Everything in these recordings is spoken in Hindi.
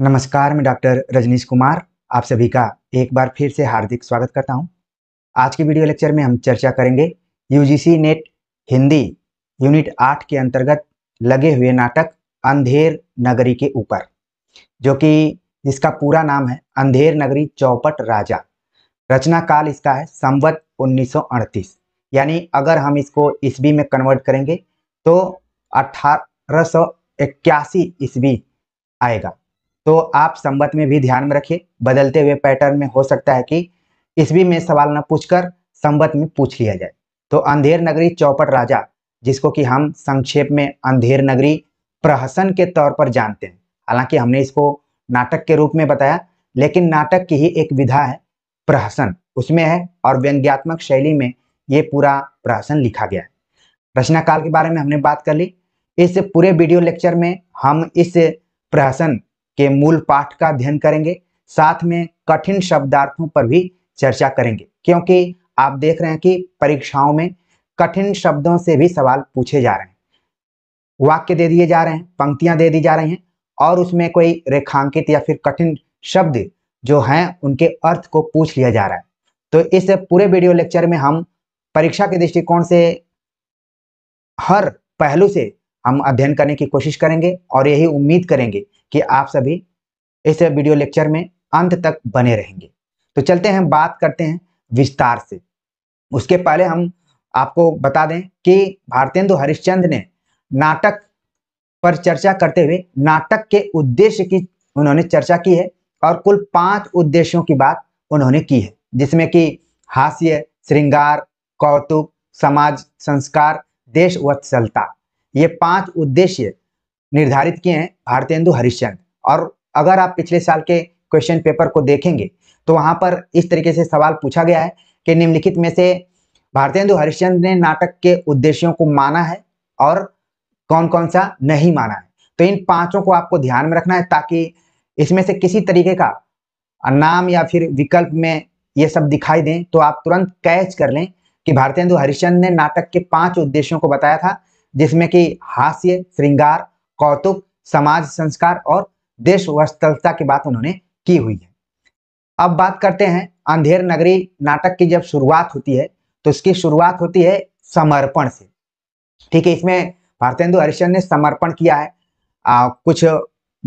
नमस्कार मैं डॉक्टर रजनीश कुमार आप सभी का एक बार फिर से हार्दिक स्वागत करता हूं। आज के वीडियो लेक्चर में हम चर्चा करेंगे यूजीसी नेट हिंदी यूनिट आठ के अंतर्गत लगे हुए नाटक अंधेर नगरी के ऊपर जो कि जिसका पूरा नाम है अंधेर नगरी चौपट राजा रचना काल इसका है संवत उन्नीस यानी अगर हम इसको ईस्वी में कन्वर्ट करेंगे तो अठारह ईस्वी आएगा तो आप संबत में भी ध्यान में रखिए बदलते हुए पैटर्न में हो सकता है कि भी में सवाल न पूछकर संबत में पूछ लिया जाए तो अंधेर नगरी चौपट राजा जिसको कि हम संक्षेप में अंधेर नगरी प्रहसन के तौर पर जानते हैं हालांकि हमने इसको नाटक के रूप में बताया लेकिन नाटक की ही एक विधा है प्रहसन उसमें है और व्यंग्यात्मक शैली में ये पूरा प्रहसन लिखा गया है रचनाकाल के बारे में हमने बात कर ली इस पूरे वीडियो लेक्चर में हम इस प्रहसन के मूल पाठ का अध्ययन करेंगे साथ में कठिन शब्दार्थों पर भी चर्चा करेंगे क्योंकि आप देख रहे हैं कि परीक्षाओं में कठिन शब्दों से भी सवाल पूछे जा रहे हैं वाक्य दे दिए जा रहे हैं पंक्तियां दे दी जा रही हैं और उसमें कोई रेखांकित या फिर कठिन शब्द जो हैं उनके अर्थ को पूछ लिया जा रहा है तो इस पूरे वीडियो लेक्चर में हम परीक्षा के दृष्टिकोण से हर पहलू से हम अध्ययन करने की कोशिश करेंगे और यही उम्मीद करेंगे कि आप सभी इस वीडियो लेक्चर में अंत तक बने रहेंगे तो चलते हैं बात करते हैं विस्तार से उसके पहले हम आपको बता दें कि भारतेंदु हरिश्चंद्र ने नाटक पर चर्चा करते हुए नाटक के उद्देश्य की उन्होंने चर्चा की है और कुल पांच उद्देश्यों की बात उन्होंने की है जिसमें कि हास्य श्रृंगार कौतुक समाज संस्कार देश वत्सलता ये पांच उद्देश्य निर्धारित किए हैं भारतेंदु हरिश्चंद और अगर आप पिछले साल के क्वेश्चन पेपर को देखेंगे तो वहां पर इस तरीके से सवाल पूछा गया है कि निम्नलिखित में से भारतेंदु हरिश्चंद ने नाटक के उद्देश्यों को माना है और कौन कौन सा नहीं माना है तो इन पांचों को आपको ध्यान में रखना है ताकि इसमें से किसी तरीके का नाम या फिर विकल्प में ये सब दिखाई दें तो आप तुरंत कैच कर लें कि भारतेंदु हरिश्चंद ने नाटक के पांच उद्देश्यों को बताया था जिसमें कि हास्य श्रृंगार कौतुक समाज संस्कार और देश वस्तलता की बात उन्होंने की हुई है अब बात करते हैं अंधेर नगरी नाटक की जब शुरुआत होती है तो इसकी शुरुआत होती है समर्पण से ठीक है इसमें भारतेंदु हरिश्चंद ने समर्पण किया है आ, कुछ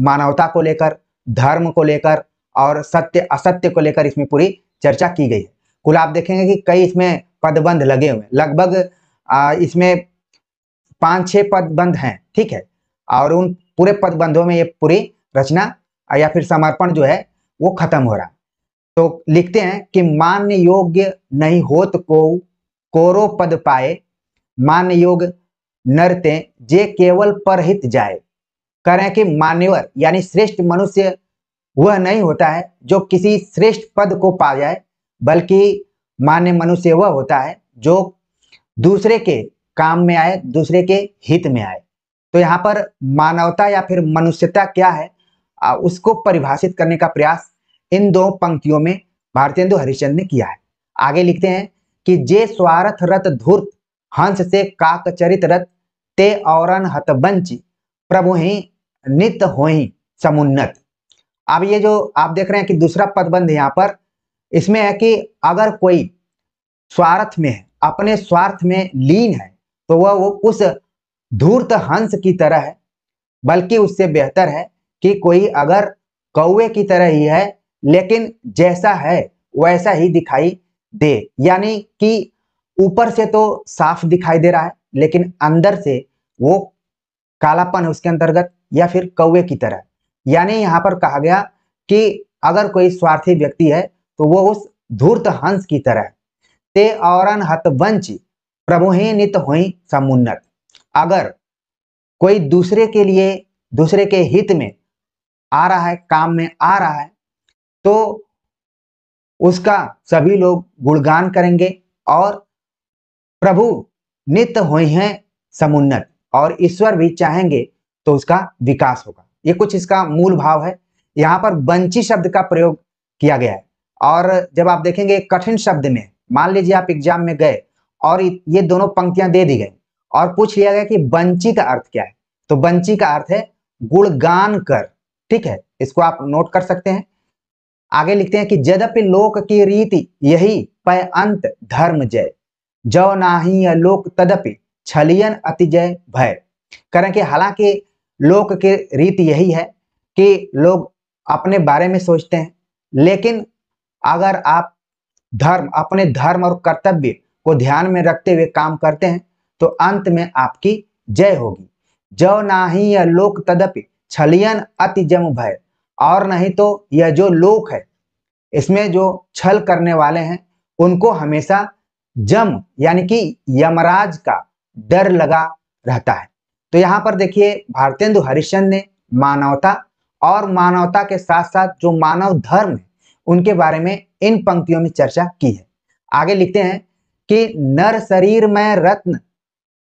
मानवता को लेकर धर्म को लेकर और सत्य असत्य को लेकर इसमें पूरी चर्चा की गई है कुल आप देखेंगे कि कई इसमें पदबंध लगे हुए हैं लगभग इसमें पांच छह पदबंध हैं ठीक है और उन पूरे पदबंधों में ये पूरी रचना या फिर समर्पण जो है वो खत्म हो रहा तो लिखते हैं कि मान्य योग्य नहीं होत को कोरो पद पाए मान्य योग नरते जे केवल परहित जाए करें कि मान्यवर यानी श्रेष्ठ मनुष्य वह नहीं होता है जो किसी श्रेष्ठ पद को पा जाए बल्कि मान्य मनुष्य वह होता है जो दूसरे के काम में आए दूसरे के हित में आए तो यहाँ पर मानवता या फिर मनुष्यता क्या है आ, उसको परिभाषित करने का प्रयास इन दो पंक्तियों में भारतेंदु हरिश्चंद्र ने किया है आगे लिखते हैं कि जे स्वार्थ रत धूर्त हंस से चरित रत ते और हतबंची प्रभु ही नित हो समुन्नत अब ये जो आप देख रहे हैं कि दूसरा पदबंध यहाँ पर इसमें है कि अगर कोई स्वार्थ में है अपने स्वार्थ में लीन है तो वह वो उस धूर्त तो हंस की तरह है बल्कि उससे बेहतर है कि कोई अगर कौए की तरह ही है लेकिन जैसा है वैसा ही दिखाई दे यानी कि ऊपर से तो साफ दिखाई दे रहा है लेकिन अंदर से वो कालापन है उसके अंतर्गत या फिर कौए की तरह यानी यहाँ पर कहा गया कि अगर कोई स्वार्थी व्यक्ति है तो वो उस धूर्त हंस की तरह ते और प्रभु ही नित हुई समुन्नत अगर कोई दूसरे के लिए दूसरे के हित में आ रहा है काम में आ रहा है तो उसका सभी लोग गुणगान करेंगे और प्रभु नित्य हुए हैं समुन्नत और ईश्वर भी चाहेंगे तो उसका विकास होगा ये कुछ इसका मूल भाव है यहाँ पर बंची शब्द का प्रयोग किया गया है और जब आप देखेंगे कठिन शब्द में मान लीजिए आप एग्जाम में गए और ये दोनों पंक्तियां दे दी गई और पूछ लिया गया कि बंची का अर्थ क्या है तो बंची का अर्थ है गुणगान कर ठीक है इसको आप नोट कर सकते हैं आगे लिखते हैं कि जदपि लोक की रीति यही पय अंत धर्म जय जव नाही लोक तदपि छलियन जय भय करें कि हालांकि लोक की रीति यही है कि लोग अपने बारे में सोचते हैं लेकिन अगर आप धर्म अपने धर्म और कर्तव्य को ध्यान में रखते हुए काम करते हैं तो अंत में आपकी जय होगी जो ना ही यह लोक तदपि छलियन अति जम भय और नहीं तो यह जो लोक है इसमें जो छल करने वाले हैं उनको हमेशा जम यानी कि यमराज का डर लगा रहता है तो यहाँ पर देखिए भारतेंदु हरिश्चंद्र ने मानवता और मानवता के साथ साथ जो मानव धर्म है उनके बारे में इन पंक्तियों में चर्चा की है आगे लिखते हैं कि नर शरीर में रत्न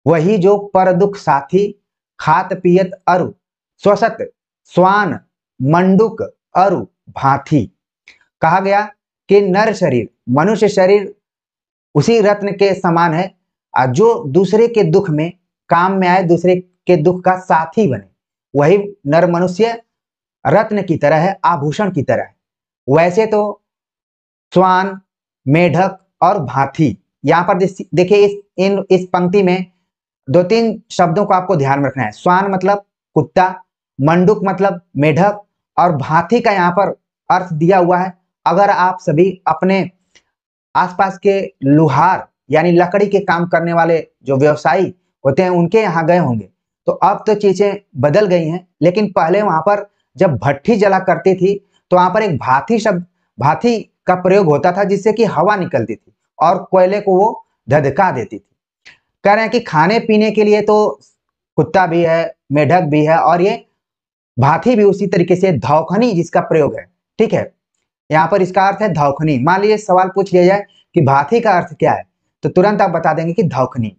वही जो पर दुख साथी खात पियत अरु स्वसत स्वान मंडुक अरु भाथी कहा गया कि नर शरीर मनुष्य शरीर उसी रत्न के समान है जो दूसरे के दुख में काम में आए दूसरे के दुख का साथी बने वही नर मनुष्य रत्न की तरह है आभूषण की तरह है वैसे तो स्वान मेढक और भाथी यहां पर देखिए इस इन इस पंक्ति में दो तीन शब्दों को आपको ध्यान में रखना है स्वान मतलब कुत्ता मंडुक मतलब मेढक और भाथी का यहाँ पर अर्थ दिया हुआ है अगर आप सभी अपने आसपास के लुहार यानी लकड़ी के काम करने वाले जो व्यवसायी होते हैं उनके यहाँ गए होंगे तो अब तो चीजें बदल गई हैं लेकिन पहले वहां पर जब भट्टी जला करती थी तो वहां पर एक भाथी शब्द भाथी का प्रयोग होता था जिससे कि हवा निकलती थी और कोयले को वो धधका देती थी कह रहे हैं कि खाने पीने के लिए तो कुत्ता भी है मेढक भी है और ये भाथी भी उसी तरीके से धौखनी जिसका प्रयोग है ठीक है यहाँ पर इसका अर्थ है धौखनी मान लीजिए सवाल पूछ लिया जाए कि भाथी का अर्थ क्या है तो तुरंत आप बता देंगे कि धौखनी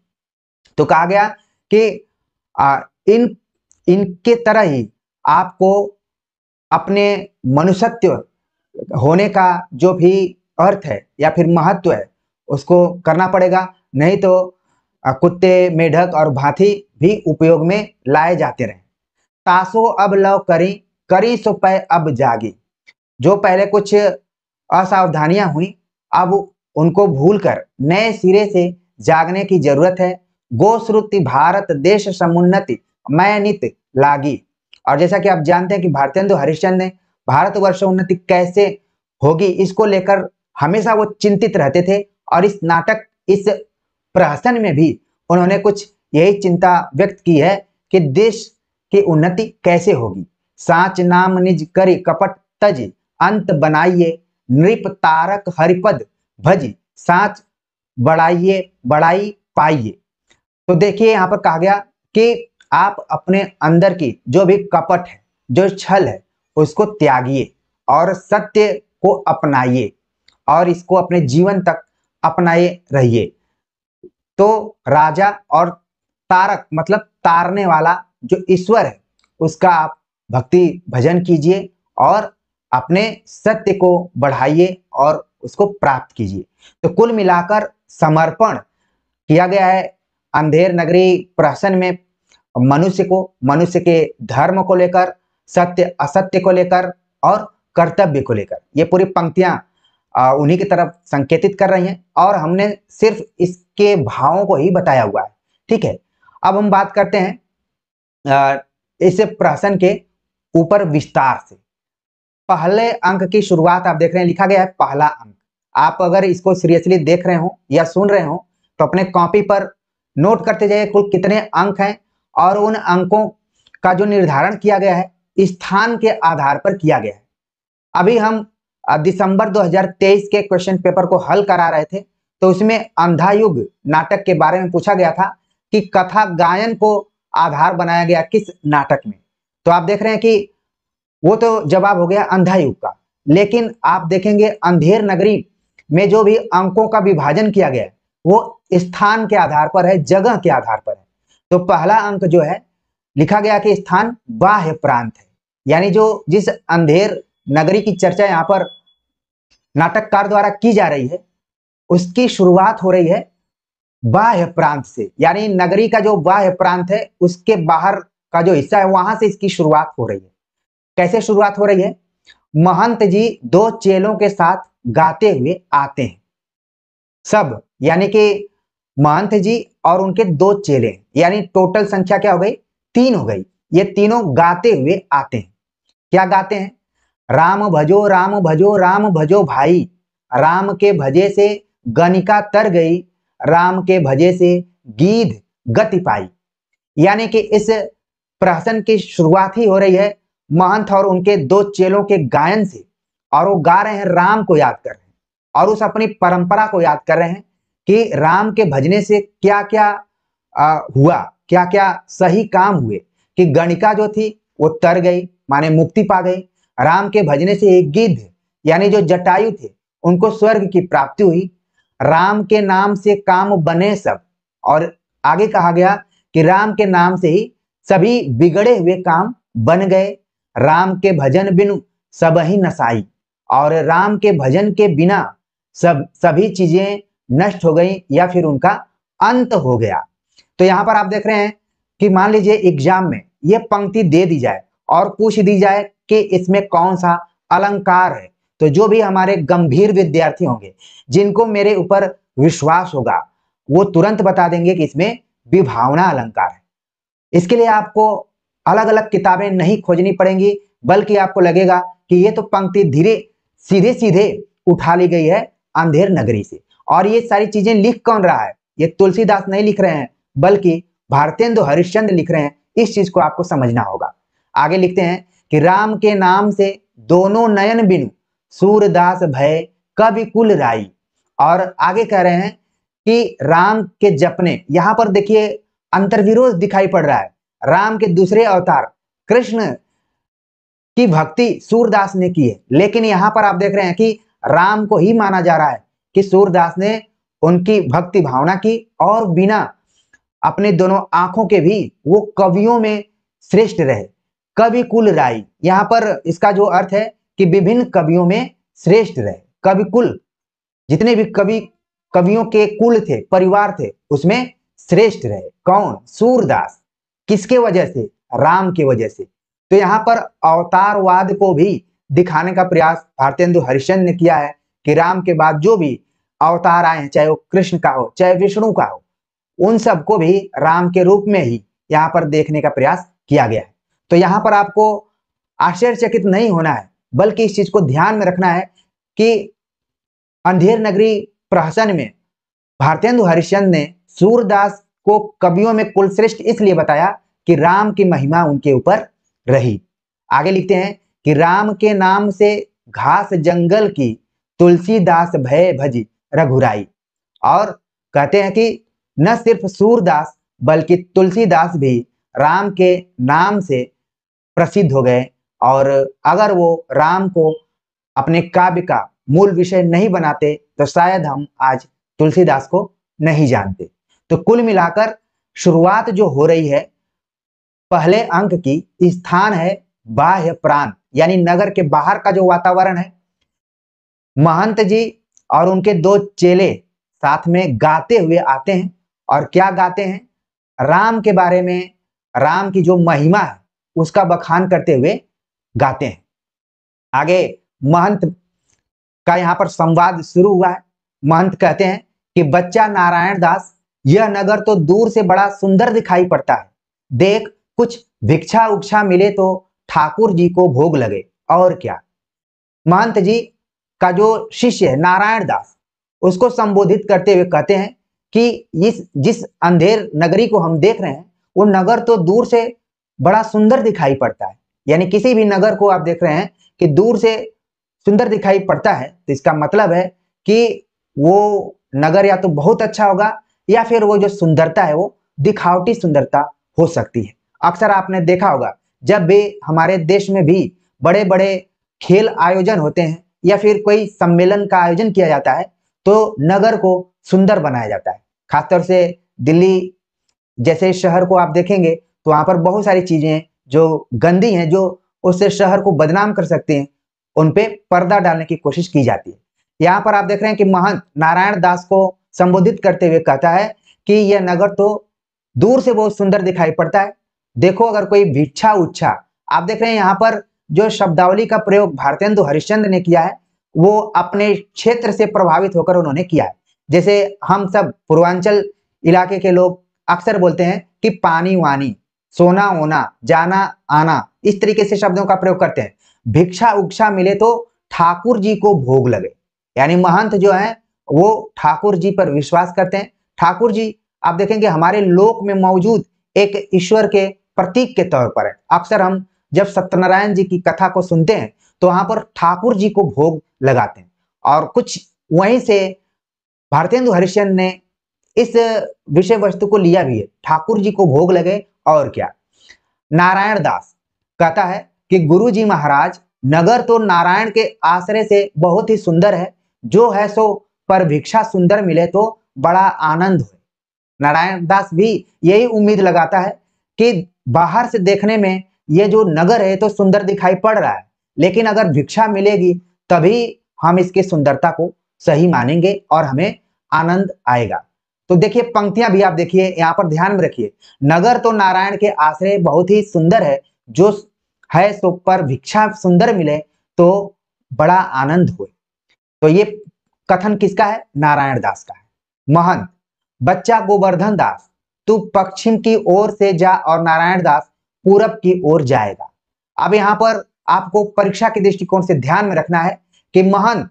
तो कहा गया कि आ, इन इनके तरह ही आपको अपने मनुष्यत्व होने का जो भी अर्थ है या फिर महत्व है उसको करना पड़ेगा नहीं तो कुत्ते मेढक और भाथी भी उपयोग में लाए जाते रहे तासो अब लव करी करी सो पै अब जागी जो पहले कुछ असावधानियां हुई अब उनको भूलकर नए सिरे से जागने की जरूरत है गोश्रुति भारत देश समुन्नति मैं नित लागी और जैसा कि आप जानते हैं कि भारतेंदु हरिश्चंद ने वर्ष उन्नति कैसे होगी इसको लेकर हमेशा वो चिंतित रहते थे और इस नाटक इस प्रशासन में भी उन्होंने कुछ यही चिंता व्यक्त की है कि देश की उन्नति कैसे होगी साच नाम निज करे कपट तज अंत बनाइए नृप तारक हरिपद भज साच बढ़ाइए बढ़ाई पाइए तो देखिए यहाँ पर कहा गया कि आप अपने अंदर की जो भी कपट है जो छल है उसको त्यागिए और सत्य को अपनाइए और इसको अपने जीवन तक अपनाए रहिए तो राजा और तारक मतलब तारने वाला जो ईश्वर है उसका आप भक्ति भजन कीजिए और अपने सत्य को बढ़ाइए और उसको प्राप्त कीजिए तो कुल मिलाकर समर्पण किया गया है अंधेर नगरी प्रहसन में मनुष्य को मनुष्य के धर्म को लेकर सत्य असत्य को लेकर और कर्तव्य को लेकर ये पूरी पंक्तियां उन्हीं की तरफ संकेतित कर रही हैं और हमने सिर्फ इस के भावों को ही बताया हुआ है ठीक है अब हम बात करते हैं इस प्रश्न के ऊपर विस्तार से पहले अंक की शुरुआत आप देख रहे हैं लिखा गया है पहला अंक आप अगर इसको सीरियसली देख रहे हो या सुन रहे हो तो अपने कॉपी पर नोट करते जाइए कुल कितने अंक हैं और उन अंकों का जो निर्धारण किया गया है स्थान के आधार पर किया गया है अभी हम दिसंबर 2023 के क्वेश्चन पेपर को हल करा रहे थे तो उसमें अंधा युग नाटक के बारे में पूछा गया था कि कथा गायन को आधार बनाया गया किस नाटक में तो आप देख रहे हैं कि वो तो जवाब हो गया अंधा युग का लेकिन आप देखेंगे अंधेर नगरी में जो भी अंकों का विभाजन किया गया वो स्थान के आधार पर है जगह के आधार पर है तो पहला अंक जो है लिखा गया कि स्थान बाह्य प्रांत है यानी जो जिस अंधेर नगरी की चर्चा यहाँ पर नाटककार द्वारा की जा रही है उसकी शुरुआत हो रही है बाह्य प्रांत से यानी नगरी का जो बाह्य प्रांत है उसके बाहर का जो हिस्सा है वहां से इसकी शुरुआत हो रही है कैसे शुरुआत हो रही है महंत जी दो चेलों के साथ गाते हुए आते हैं सब यानी कि महंत जी और उनके दो चेले यानी टोटल संख्या क्या हो गई तीन हो गई ये तीनों गाते हुए आते हैं क्या गाते हैं राम भजो राम भजो राम भजो भाई राम के भजे से गणिका तर गई राम के भजे से गीध गति पाई यानी कि इस प्रहसन की शुरुआत ही हो रही है महंत और उनके दो चेलों के गायन से और वो गा रहे हैं राम को याद कर रहे हैं और उस अपनी परंपरा को याद कर रहे हैं कि राम के भजने से क्या क्या आ, हुआ क्या क्या सही काम हुए कि गणिका जो थी वो तर गई माने मुक्ति पा गई राम के भजने से एक गिद्ध यानी जो जटायु थे उनको स्वर्ग की प्राप्ति हुई राम के नाम से काम बने सब और आगे कहा गया कि राम के नाम से ही सभी बिगड़े हुए काम बन गए राम के भजन बिनु सब ही नसाई और राम के भजन के बिना सब सभी चीजें नष्ट हो गई या फिर उनका अंत हो गया तो यहां पर आप देख रहे हैं कि मान लीजिए एग्जाम में यह पंक्ति दे दी जाए और पूछ दी जाए कि इसमें कौन सा अलंकार है तो जो भी हमारे गंभीर विद्यार्थी होंगे जिनको मेरे ऊपर विश्वास होगा वो तुरंत बता देंगे कि इसमें विभावना अलंकार है इसके लिए आपको अलग अलग किताबें नहीं खोजनी पड़ेंगी बल्कि आपको लगेगा कि ये तो पंक्ति धीरे सीधे सीधे उठा ली गई है अंधेर नगरी से और ये सारी चीजें लिख कौन रहा है ये तुलसीदास नहीं लिख रहे हैं बल्कि भारतेंदु हरिश्चंद्र लिख रहे हैं इस चीज को आपको समझना होगा आगे लिखते हैं कि राम के नाम से दोनों नयन बिनु सूरदास भय कवि कुल राई और आगे कह रहे हैं कि राम के जपने यहाँ पर देखिए अंतर्विरोध दिखाई पड़ रहा है राम के दूसरे अवतार कृष्ण की भक्ति सूरदास ने की है लेकिन यहाँ पर आप देख रहे हैं कि राम को ही माना जा रहा है कि सूरदास ने उनकी भक्ति भावना की और बिना अपने दोनों आंखों के भी वो कवियों में श्रेष्ठ रहे कवि कुल राय यहाँ पर इसका जो अर्थ है कि विभिन्न कवियों में श्रेष्ठ रहे कवि कुल जितने भी कवि कवियों के कुल थे परिवार थे उसमें श्रेष्ठ रहे कौन सूरदास किसके वजह से राम की वजह से तो यहाँ पर अवतारवाद को भी दिखाने का प्रयास भारतेंदु हरिशन ने किया है कि राम के बाद जो भी अवतार आए हैं चाहे वो कृष्ण का हो चाहे विष्णु का हो उन सबको भी राम के रूप में ही यहाँ पर देखने का प्रयास किया गया है तो यहाँ पर आपको आश्चर्यचकित नहीं होना है बल्कि इस चीज को ध्यान में रखना है कि अंधेर नगरी प्रहसन में भारतेंदु हरिश्चंद्र ने सूरदास को कवियों में कुलश्रेष्ठ इसलिए बताया कि राम की महिमा उनके ऊपर रही आगे लिखते हैं कि राम के नाम से घास जंगल की तुलसीदास भय भजी रघुराई और कहते हैं कि न सिर्फ सूरदास बल्कि तुलसीदास भी राम के नाम से प्रसिद्ध हो गए और अगर वो राम को अपने काव्य का मूल विषय नहीं बनाते तो शायद हम आज तुलसीदास को नहीं जानते तो कुल मिलाकर शुरुआत जो हो रही है पहले अंक की स्थान है बाह्य प्राण यानी नगर के बाहर का जो वातावरण है महंत जी और उनके दो चेले साथ में गाते हुए आते हैं और क्या गाते हैं राम के बारे में राम की जो महिमा है उसका बखान करते हुए गाते हैं आगे महंत का यहाँ पर संवाद शुरू हुआ है महंत कहते हैं कि बच्चा नारायण दास यह नगर तो दूर से बड़ा सुंदर दिखाई पड़ता है देख कुछ भिक्षा उक्षा मिले तो ठाकुर जी को भोग लगे और क्या महंत जी का जो शिष्य है नारायण दास उसको संबोधित करते हुए कहते हैं कि इस जिस अंधेर नगरी को हम देख रहे हैं वो नगर तो दूर से बड़ा सुंदर दिखाई पड़ता है यानी किसी भी नगर को आप देख रहे हैं कि दूर से सुंदर दिखाई पड़ता है तो इसका मतलब है कि वो नगर या तो बहुत अच्छा होगा या फिर वो जो सुंदरता है वो दिखावटी सुंदरता हो सकती है अक्सर आपने देखा होगा जब भी हमारे देश में भी बड़े बड़े खेल आयोजन होते हैं या फिर कोई सम्मेलन का आयोजन किया जाता है तो नगर को सुंदर बनाया जाता है खासतौर से दिल्ली जैसे शहर को आप देखेंगे तो वहां पर बहुत सारी चीज़ें जो गंदी हैं जो उससे शहर को बदनाम कर सकते हैं उन पे पर्दा डालने की कोशिश की जाती है यहाँ पर आप देख रहे हैं कि महंत नारायण दास को संबोधित करते हुए कहता है कि यह नगर तो दूर से बहुत सुंदर दिखाई पड़ता है देखो अगर कोई भिक्षा उच्छा आप देख रहे हैं यहाँ पर जो शब्दावली का प्रयोग भारतेंदु हरिश्चंद्र ने किया है वो अपने क्षेत्र से प्रभावित होकर उन्होंने किया है जैसे हम सब पूर्वांचल इलाके के लोग अक्सर बोलते हैं कि पानी वानी सोना होना जाना आना इस तरीके से शब्दों का प्रयोग करते हैं भिक्षा उक्षा मिले तो ठाकुर जी को भोग लगे यानी महंत जो है वो ठाकुर जी पर विश्वास करते हैं ठाकुर जी आप देखेंगे हमारे लोक में मौजूद एक ईश्वर के प्रतीक के तौर पर है अक्सर हम जब सत्यनारायण जी की कथा को सुनते हैं तो वहां पर ठाकुर जी को भोग लगाते हैं और कुछ वहीं से भारतेंदु हरिश्चंद्र ने इस विषय वस्तु को लिया भी है ठाकुर जी को भोग लगे और क्या नारायण दास कहता है कि गुरु जी महाराज नगर तो नारायण के आश्रय से बहुत ही सुंदर है जो है सो पर भिक्षा सुंदर मिले तो बड़ा आनंद हो नारायण दास भी यही उम्मीद लगाता है कि बाहर से देखने में ये जो नगर है तो सुंदर दिखाई पड़ रहा है लेकिन अगर भिक्षा मिलेगी तभी हम इसकी सुंदरता को सही मानेंगे और हमें आनंद आएगा तो देखिए पंक्तियां भी आप देखिए यहाँ पर ध्यान में रखिए नगर तो नारायण के आश्रय बहुत ही सुंदर है जो है सो पर भिक्षा सुंदर मिले तो बड़ा आनंद हो तो ये कथन किसका है नारायण दास का है महंत बच्चा गोवर्धन दास तू पश्चिम की ओर से जा और नारायण दास पूरब की ओर जाएगा अब यहाँ पर आपको परीक्षा के दृष्टिकोण से ध्यान में रखना है कि महंत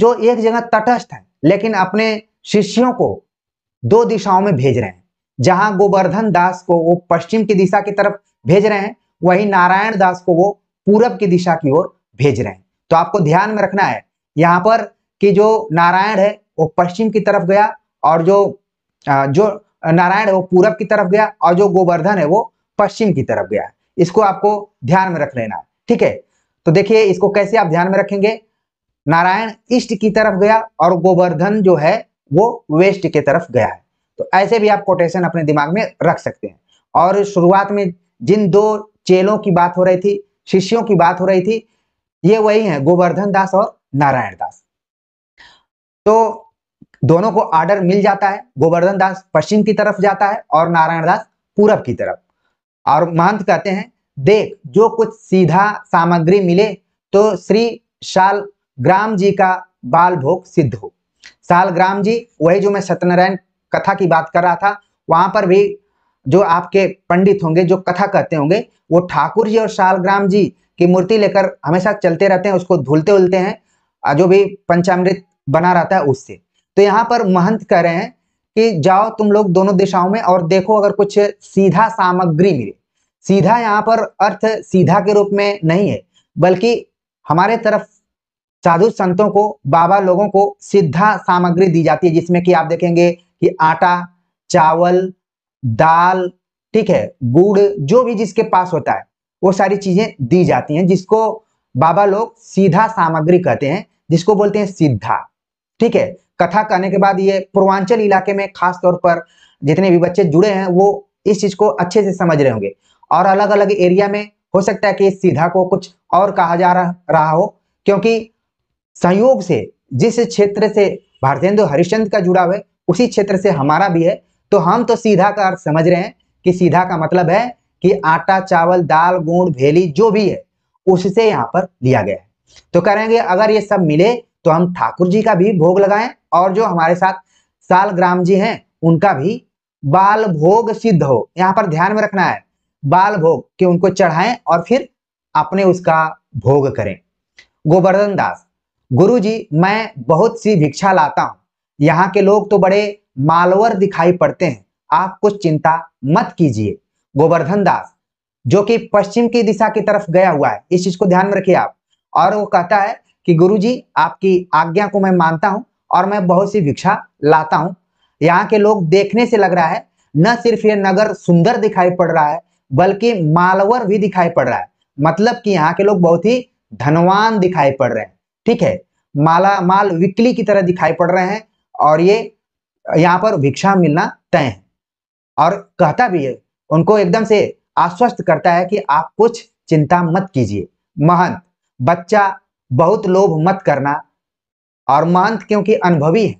जो एक जगह तटस्थ है लेकिन अपने शिष्यों को दो दिशाओं में भेज रहे हैं जहां गोवर्धन दास को वो पश्चिम की दिशा की तरफ भेज रहे हैं वही नारायण दास को वो पूरब की दिशा की ओर भेज रहे हैं तो आपको ध्यान में रखना है यहाँ पर कि जो नारायण है वो पश्चिम की तरफ गया और जो जो नारायण है वो पूरब की तरफ गया और जो गोवर्धन है वो पश्चिम की तरफ गया इसको आपको ध्यान में रख लेना है ठीक है तो देखिए इसको कैसे आप ध्यान में रखेंगे नारायण ईस्ट की तरफ गया और गोवर्धन जो है वो वेस्ट की तरफ गया है तो ऐसे भी आप कोटेशन अपने दिमाग में रख सकते हैं और शुरुआत में जिन दो चेलों की बात हो रही थी शिष्यों की बात हो रही थी ये वही है गोवर्धन दास और नारायण दास तो दोनों को आर्डर मिल जाता है गोवर्धन दास पश्चिम की तरफ जाता है और नारायण दास पूरब की तरफ और महंत कहते हैं देख जो कुछ सीधा सामग्री मिले तो श्री शाल ग्राम जी का बाल भोग सिद्ध हो सालग्राम जी वही जो मैं सत्यनारायण कथा की बात कर रहा था वहां पर भी जो आपके पंडित होंगे जो कथा कहते होंगे वो ठाकुर जी और सालग्राम जी की मूर्ति लेकर हमेशा चलते रहते हैं उसको धुलते उलते हैं जो भी पंचामृत बना रहता है उससे तो यहाँ पर महंत कह रहे हैं कि जाओ तुम लोग दोनों दिशाओं में और देखो अगर कुछ सीधा सामग्री मिले सीधा यहाँ पर अर्थ सीधा के रूप में नहीं है बल्कि हमारे तरफ साधु संतों को बाबा लोगों को सीधा सामग्री दी जाती है जिसमें कि आप देखेंगे कि आटा चावल दाल ठीक है गुड़ जो भी जिसके पास होता है वो सारी चीजें दी जाती हैं जिसको बाबा लोग सीधा सामग्री कहते हैं जिसको बोलते हैं सीधा ठीक है कथा कहने के बाद ये पूर्वांचल इलाके में खास तौर पर जितने भी बच्चे जुड़े हैं वो इस चीज को अच्छे से समझ रहे होंगे और अलग अलग एरिया में हो सकता है कि इस सीधा को कुछ और कहा जा रहा हो क्योंकि संयोग से जिस क्षेत्र से भारतेंदु हरिश्चंद्र का जुड़ा हुआ है उसी क्षेत्र से हमारा भी है तो हम तो सीधा का अर्थ समझ रहे हैं कि सीधा का मतलब है कि आटा चावल दाल गुड़ भेली जो भी है उससे यहाँ पर लिया गया है तो करेंगे अगर ये सब मिले तो हम ठाकुर जी का भी भोग लगाएं और जो हमारे साथ साल ग्राम जी हैं उनका भी बाल भोग सिद्ध हो यहाँ पर ध्यान में रखना है बाल भोग कि उनको चढ़ाएं और फिर अपने उसका भोग करें गोवर्धन दास गुरुजी मैं बहुत सी भिक्षा लाता हूँ यहाँ के लोग तो बड़े मालवर दिखाई पड़ते हैं आप कुछ चिंता मत कीजिए गोवर्धन दास जो कि पश्चिम की दिशा की तरफ गया हुआ है इस चीज को ध्यान में रखिए आप और वो कहता है कि गुरुजी आपकी आज्ञा को मैं मानता हूँ और मैं बहुत सी भिक्षा लाता हूँ यहाँ के लोग देखने से लग रहा है न सिर्फ ये नगर सुंदर दिखाई पड़ रहा है बल्कि मालवर भी दिखाई पड़ रहा है मतलब कि यहाँ के लोग बहुत ही धनवान दिखाई पड़ रहे हैं ठीक है माला माल विकली की तरह दिखाई पड़ रहे हैं और ये यहाँ पर भिक्षा मिलना तय है और कहता भी है उनको एकदम से आश्वस्त करता है कि आप कुछ चिंता मत कीजिए महंत बच्चा बहुत लोभ मत करना और महंत क्योंकि अनुभवी है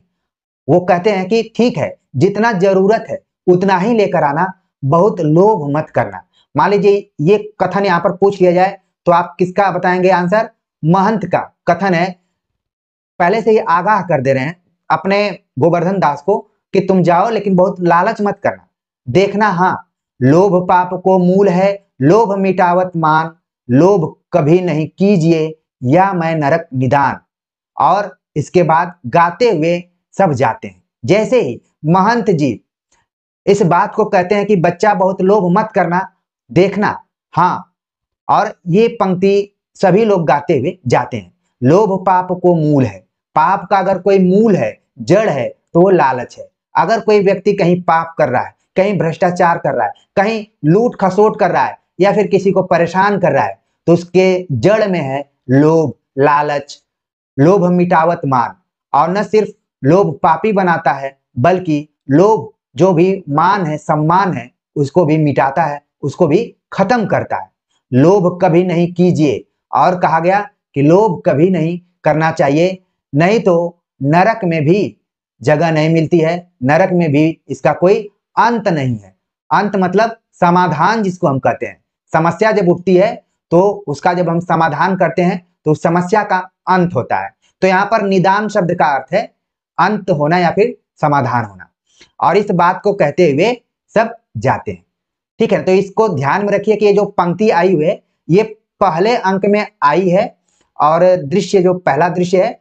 वो कहते हैं कि ठीक है जितना जरूरत है उतना ही लेकर आना बहुत लोभ मत करना मान लीजिए ये कथन यहाँ पर पूछ लिया जाए तो आप किसका बताएंगे आंसर महंत का कथन है पहले से ही आगाह कर दे रहे हैं अपने गोवर्धन दास को कि तुम जाओ लेकिन बहुत लालच मत करना देखना हाँ लोभ पाप को मूल है लोभ मिटावत मान लोभ कभी नहीं कीजिए या मैं नरक निदान और इसके बाद गाते हुए सब जाते हैं जैसे ही महंत जी इस बात को कहते हैं कि बच्चा बहुत लोभ मत करना देखना हाँ और ये पंक्ति सभी लोग गाते हुए जाते हैं लोभ पाप को मूल है पाप का अगर कोई मूल है जड़ है तो वो लालच है अगर कोई व्यक्ति कहीं पाप कर रहा है कहीं भ्रष्टाचार कर रहा है कहीं लूट खसोट कर रहा है या फिर किसी को परेशान कर रहा है तो उसके जड़ में है लोभ लालच लोभ मिटावत मान और न सिर्फ लोभ पापी बनाता है बल्कि लोभ जो भी मान है सम्मान है उसको भी मिटाता है उसको भी खत्म करता है लोभ कभी नहीं कीजिए और कहा गया कि लोभ कभी नहीं करना चाहिए नहीं तो नरक में भी जगह नहीं मिलती है नरक में भी इसका कोई अंत नहीं है अंत मतलब समाधान जिसको हम कहते हैं समस्या जब उठती है तो उसका जब हम समाधान करते हैं तो उस समस्या का अंत होता है तो यहाँ पर निदान शब्द का अर्थ है अंत होना या फिर समाधान होना और इस बात को कहते हुए सब जाते हैं ठीक है तो इसको ध्यान में रखिए कि ये जो पंक्ति आई हुई है ये पहले अंक में आई है और दृश्य जो पहला दृश्य है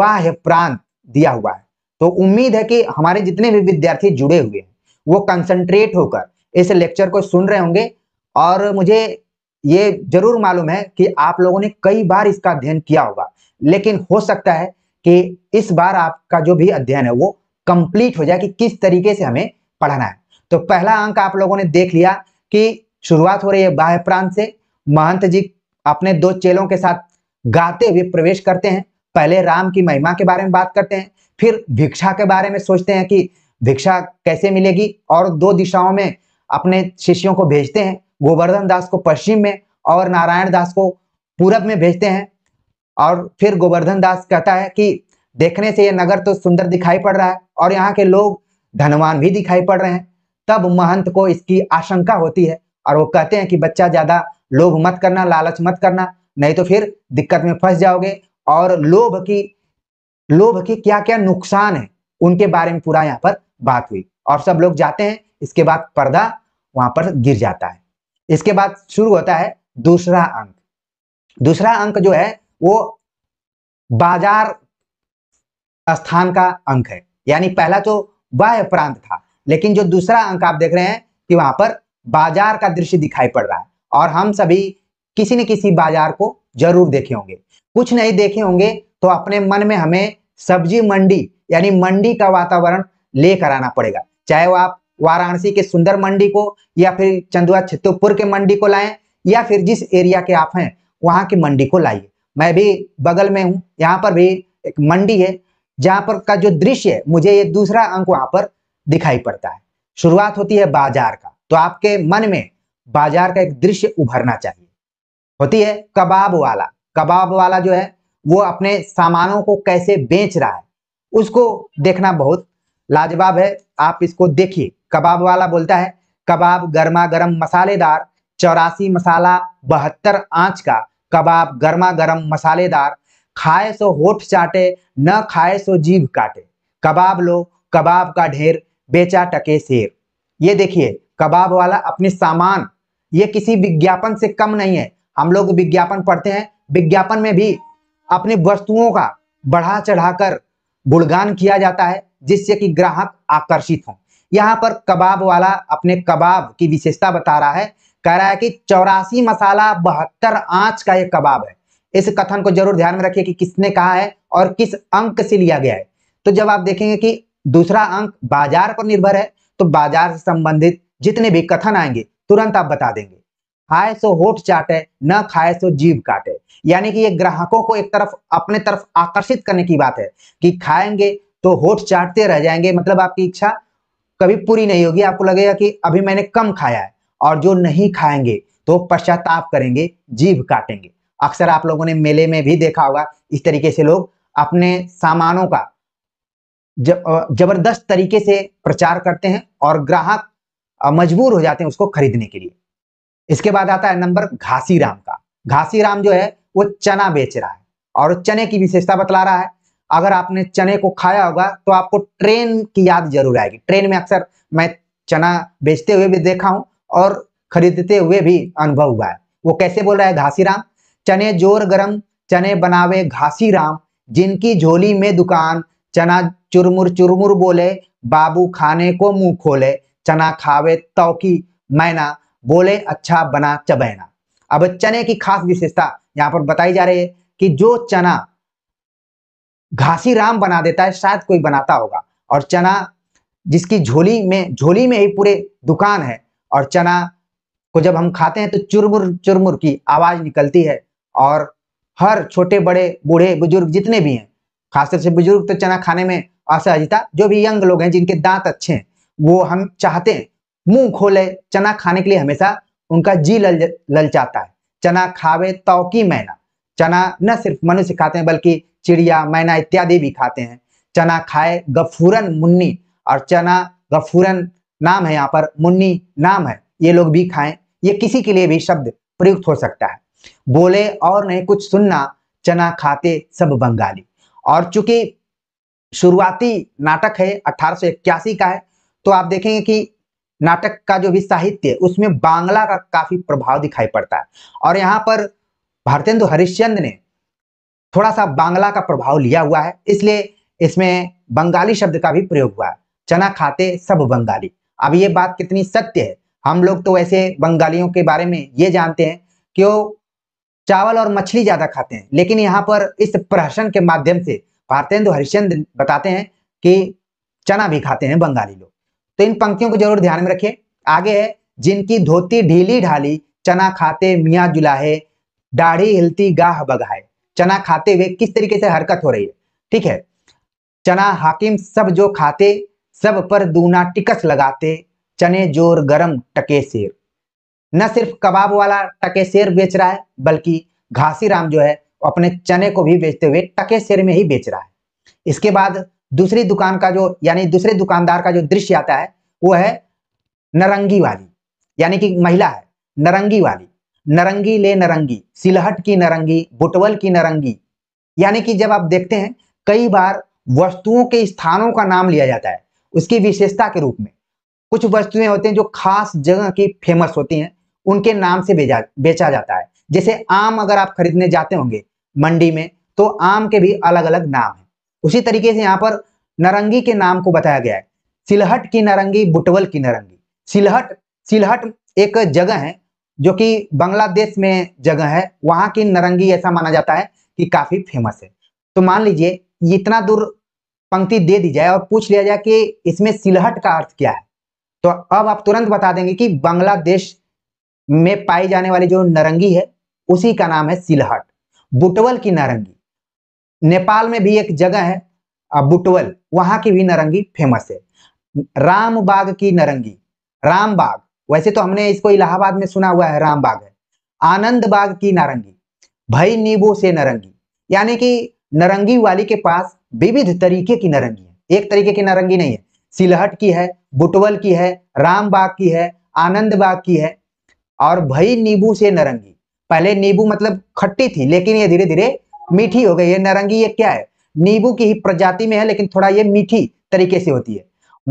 बाह्य प्रांत दिया हुआ है तो उम्मीद है कि हमारे जितने भी विद्यार्थी जुड़े हुए हैं वो कंसंट्रेट होकर इस लेक्चर को सुन रहे होंगे और मुझे ये जरूर मालूम है कि आप लोगों ने कई बार इसका अध्ययन किया होगा लेकिन हो सकता है कि इस बार आपका जो भी अध्ययन है वो कंप्लीट हो जाए कि किस तरीके से हमें पढ़ना है तो पहला अंक आप लोगों ने देख लिया कि शुरुआत हो रही है बाह्य प्रांत से महंत जी अपने दो चेलों के साथ गाते हुए प्रवेश करते हैं पहले राम की महिमा के बारे में बात करते हैं फिर भिक्षा के बारे में सोचते हैं कि भिक्षा कैसे मिलेगी और दो दिशाओं में अपने शिष्यों को भेजते हैं गोवर्धन दास को पश्चिम में और नारायण दास को पूरब में भेजते हैं और फिर गोवर्धन दास कहता है कि देखने से यह नगर तो सुंदर दिखाई पड़ रहा है और यहाँ के लोग धनवान भी दिखाई पड़ रहे हैं तब महंत को इसकी आशंका होती है और वो कहते हैं कि बच्चा ज़्यादा लोभ मत करना लालच मत करना नहीं तो फिर दिक्कत में फंस जाओगे और लोभ की लोभ की क्या क्या नुकसान है उनके बारे में पूरा यहाँ पर बात हुई और सब लोग जाते हैं इसके बाद पर्दा वहां पर गिर जाता है इसके बाद शुरू होता है दूसरा अंक दूसरा अंक जो है वो बाजार स्थान का अंक है यानी पहला तो बाह्य प्रांत था लेकिन जो दूसरा अंक आप देख रहे हैं कि वहां पर बाजार का दृश्य दिखाई पड़ रहा है और हम सभी किसी न किसी बाजार को जरूर देखे होंगे कुछ नहीं देखे होंगे तो अपने मन में हमें सब्जी मंडी यानी मंडी का वातावरण लेकर आना पड़ेगा चाहे वो आप वाराणसी के सुंदर मंडी को या फिर चंदुआ छित्तूपुर के मंडी को लाएं या फिर जिस एरिया के आप हैं वहां की मंडी को लाइए मैं भी बगल में हूँ यहाँ पर भी एक मंडी है जहाँ पर का जो दृश्य है मुझे ये दूसरा अंक वहां पर दिखाई पड़ता है शुरुआत होती है बाजार का तो आपके मन में बाजार का एक दृश्य उभरना चाहिए होती है कबाब वाला कबाब वाला जो है वो अपने सामानों को कैसे बेच रहा है उसको देखना बहुत लाजवाब है आप इसको देखिए कबाब वाला बोलता है कबाब गर्मा गर्म मसालेदार चौरासी मसाला बहत्तर आंच का कबाब गर्मा गर्म मसालेदार खाए सो होठ चाटे न खाए सो जीभ काटे कबाब लो कबाब का ढेर बेचा टके शेर ये देखिए कबाब वाला अपने सामान ये किसी विज्ञापन से कम नहीं है हम लोग विज्ञापन पढ़ते हैं विज्ञापन में भी अपनी वस्तुओं का बढ़ा चढ़ाकर गुणगान किया जाता है जिससे कि ग्राहक आकर्षित हो यहाँ पर कबाब वाला अपने कबाब की विशेषता बता रहा है कह रहा है कि चौरासी मसाला बहत्तर आंच का एक कबाब है इस कथन को जरूर ध्यान में रखिए कि किसने कहा है और किस अंक से लिया गया है तो जब आप देखेंगे कि दूसरा अंक बाजार पर निर्भर है तो बाजार से संबंधित जितने भी कथन आएंगे तुरंत आप बता देंगे खाए सो होठ चाटे न खाए सो जीव काटे यानी कि ये ग्राहकों को एक तरफ अपने तरफ आकर्षित करने की बात है कि खाएंगे तो होठ चाटते रह जाएंगे मतलब आपकी इच्छा कभी पूरी नहीं होगी आपको लगेगा कि अभी मैंने कम खाया है और जो नहीं खाएंगे तो पश्चाताप करेंगे जीभ काटेंगे अक्सर आप लोगों ने मेले में भी देखा होगा इस तरीके से लोग अपने सामानों का जबरदस्त तरीके से प्रचार करते हैं और ग्राहक मजबूर हो जाते हैं उसको खरीदने के लिए इसके बाद आता है नंबर घासी राम का घासी राम जो है वो चना बेच रहा है और चने की विशेषता बतला रहा है अगर आपने चने को खाया होगा तो आपको ट्रेन की याद जरूर आएगी ट्रेन में अक्सर मैं चना बेचते हुए भी देखा हूं और खरीदते हुए भी अनुभव हुआ है वो कैसे बोल रहा है घासी राम चने जोर गरम चने बनावे घासी राम जिनकी झोली में दुकान चना चुरमुर चुरमुर बोले बाबू खाने को मुंह खोले चना खावे तो की मैना बोले अच्छा बना चबैना अब चने की खास विशेषता यहाँ पर बताई जा रही है कि जो चना घासी राम बना देता है शायद कोई बनाता होगा और चना जिसकी झोली में झोली में ही पूरे दुकान है और चना को जब हम खाते हैं तो चुरमुर चुरमुर की आवाज निकलती है और हर छोटे बड़े बूढ़े बुजुर्ग जितने भी हैं खासतौर से बुजुर्ग तो चना खाने में असहजता जो भी यंग लोग हैं जिनके दांत अच्छे हैं वो हम चाहते हैं मुंह खोले चना खाने के लिए हमेशा उनका जी लल ललचाता है चना खावे तो की मैना चना न सिर्फ मनुष्य खाते हैं बल्कि चिड़िया मैना इत्यादि भी खाते हैं चना खाए गफूरन मुन्नी और चना गफूरन नाम है यहाँ पर मुन्नी नाम है ये लोग भी खाएं ये किसी के लिए भी शब्द प्रयुक्त हो सकता है बोले और नहीं कुछ सुनना चना खाते सब बंगाली और चूंकि शुरुआती नाटक है अठारह का है तो आप देखेंगे कि नाटक का जो भी साहित्य उसमें बांग्ला का काफी प्रभाव दिखाई पड़ता है और यहाँ पर भारतेंदु हरिश्चंद ने थोड़ा सा बांग्ला का प्रभाव लिया हुआ है इसलिए इसमें बंगाली शब्द का भी प्रयोग हुआ है चना खाते सब बंगाली अब ये बात कितनी सत्य है हम लोग तो वैसे बंगालियों के बारे में ये जानते हैं कि वो चावल और मछली ज्यादा खाते हैं लेकिन यहाँ पर इस प्रहसन के माध्यम से भारतेंदु हरिश्चंद बताते हैं कि चना भी खाते हैं बंगाली लोग तो इन पंक्तियों को जरूर ध्यान में रखिए आगे है जिनकी धोती ढीली ढाली चना खाते मियाँ जुलाहे दाढ़ी हिलती गाह बगाए चना खाते हुए किस तरीके से हरकत हो रही है ठीक है चना हाकिम सब जो खाते सब पर दूना टिकस लगाते चने जोर गरम टके शेर न सिर्फ कबाब वाला टके शेर बेच रहा है बल्कि घासीराम जो है अपने चने को भी बेचते हुए टके शेर में ही बेच रहा है इसके बाद दूसरी दुकान का जो यानी दूसरे दुकानदार का जो दृश्य आता है वो है नरंगी वाली यानी कि महिला है नरंगी वाली नरंगी ले नरंगी सिलहट की नरंगी बुटवल की नरंगी यानी कि जब आप देखते हैं कई बार वस्तुओं के स्थानों का नाम लिया जाता है उसकी विशेषता के रूप में कुछ वस्तुएं होती हैं जो खास जगह की फेमस होती हैं उनके नाम से बेचा बेचा जाता है जैसे आम अगर आप खरीदने जाते होंगे मंडी में तो आम के भी अलग अलग नाम है उसी तरीके से यहाँ पर नारंगी के नाम को बताया गया है सिलहट की नारंगी बुटवल की नारंगी सिलहट सिलहट एक जगह है जो कि बांग्लादेश में जगह है वहां की नारंगी ऐसा माना जाता है कि काफ़ी फेमस है तो मान लीजिए इतना दूर पंक्ति दे दी जाए और पूछ लिया जाए कि इसमें सिलहट का अर्थ क्या है तो अब आप तुरंत बता देंगे कि बांग्लादेश में पाई जाने वाली जो नारंगी है उसी का नाम है सिलहट बुटवल की नारंगी नेपाल में भी एक जगह है बुटवल वहां की भी नारंगी फेमस है रामबाग की नारंगी रामबाग वैसे तो हमने इसको इलाहाबाद में सुना हुआ है रामबाग है आनंद बाग की नारंगी भई नींबू से नारंगी यानी कि नारंगी वाली के पास विविध तरीके की नारंगी है एक तरीके की नारंगी नहीं है सिलहट की है बुटवल की है रामबाग की है आनंद बाग की है और भई नींबू से नारंगी पहले नींबू मतलब खट्टी थी लेकिन ये धीरे धीरे मीठी हो गई ये नारंगी ये क्या है नींबू की ही प्रजाति में है लेकिन थोड़ा ये मीठी तरीके से होती है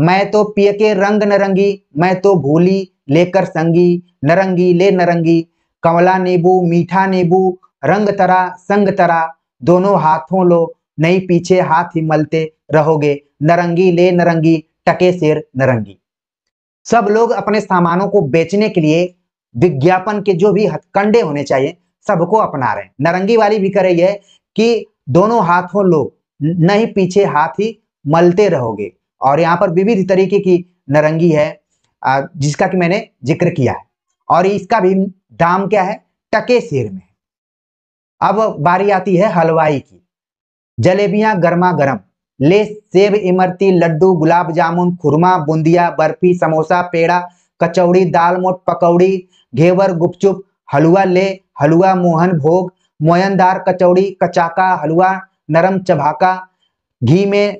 मैं तो पिय के रंग नरंगी मैं तो भूली लेकर संगी नरंगी ले नरंगी कमला नींबू मीठा नींबू रंग तरा संग तरा दोनों हाथों लो नहीं पीछे हाथ ही मलते रहोगे नरंगी ले नरंगी टके शेर नरंगी सब लोग अपने सामानों को बेचने के लिए विज्ञापन के जो भी हथकंडे होने चाहिए सबको अपना रहे नरंगी वाली भी करे यह कि दोनों हाथों लो नहीं पीछे हाथ ही मलते रहोगे और यहाँ पर विविध तरीके की नरंगी है जिसका कि मैंने जिक्र किया है और इसका भी दाम क्या है टके शेर में अब बारी आती है हलवाई की जलेबियां गर्मा गर्म ले सेब इमरती लड्डू गुलाब जामुन खुरमा बूंदिया बर्फी समोसा पेड़ा कचौड़ी दाल मोट पकौड़ी घेवर गुपचुप हलुआ ले हलुआ मोहन भोग मोयनदार कचौड़ी कचाका हलुआ नरम चभाका घी में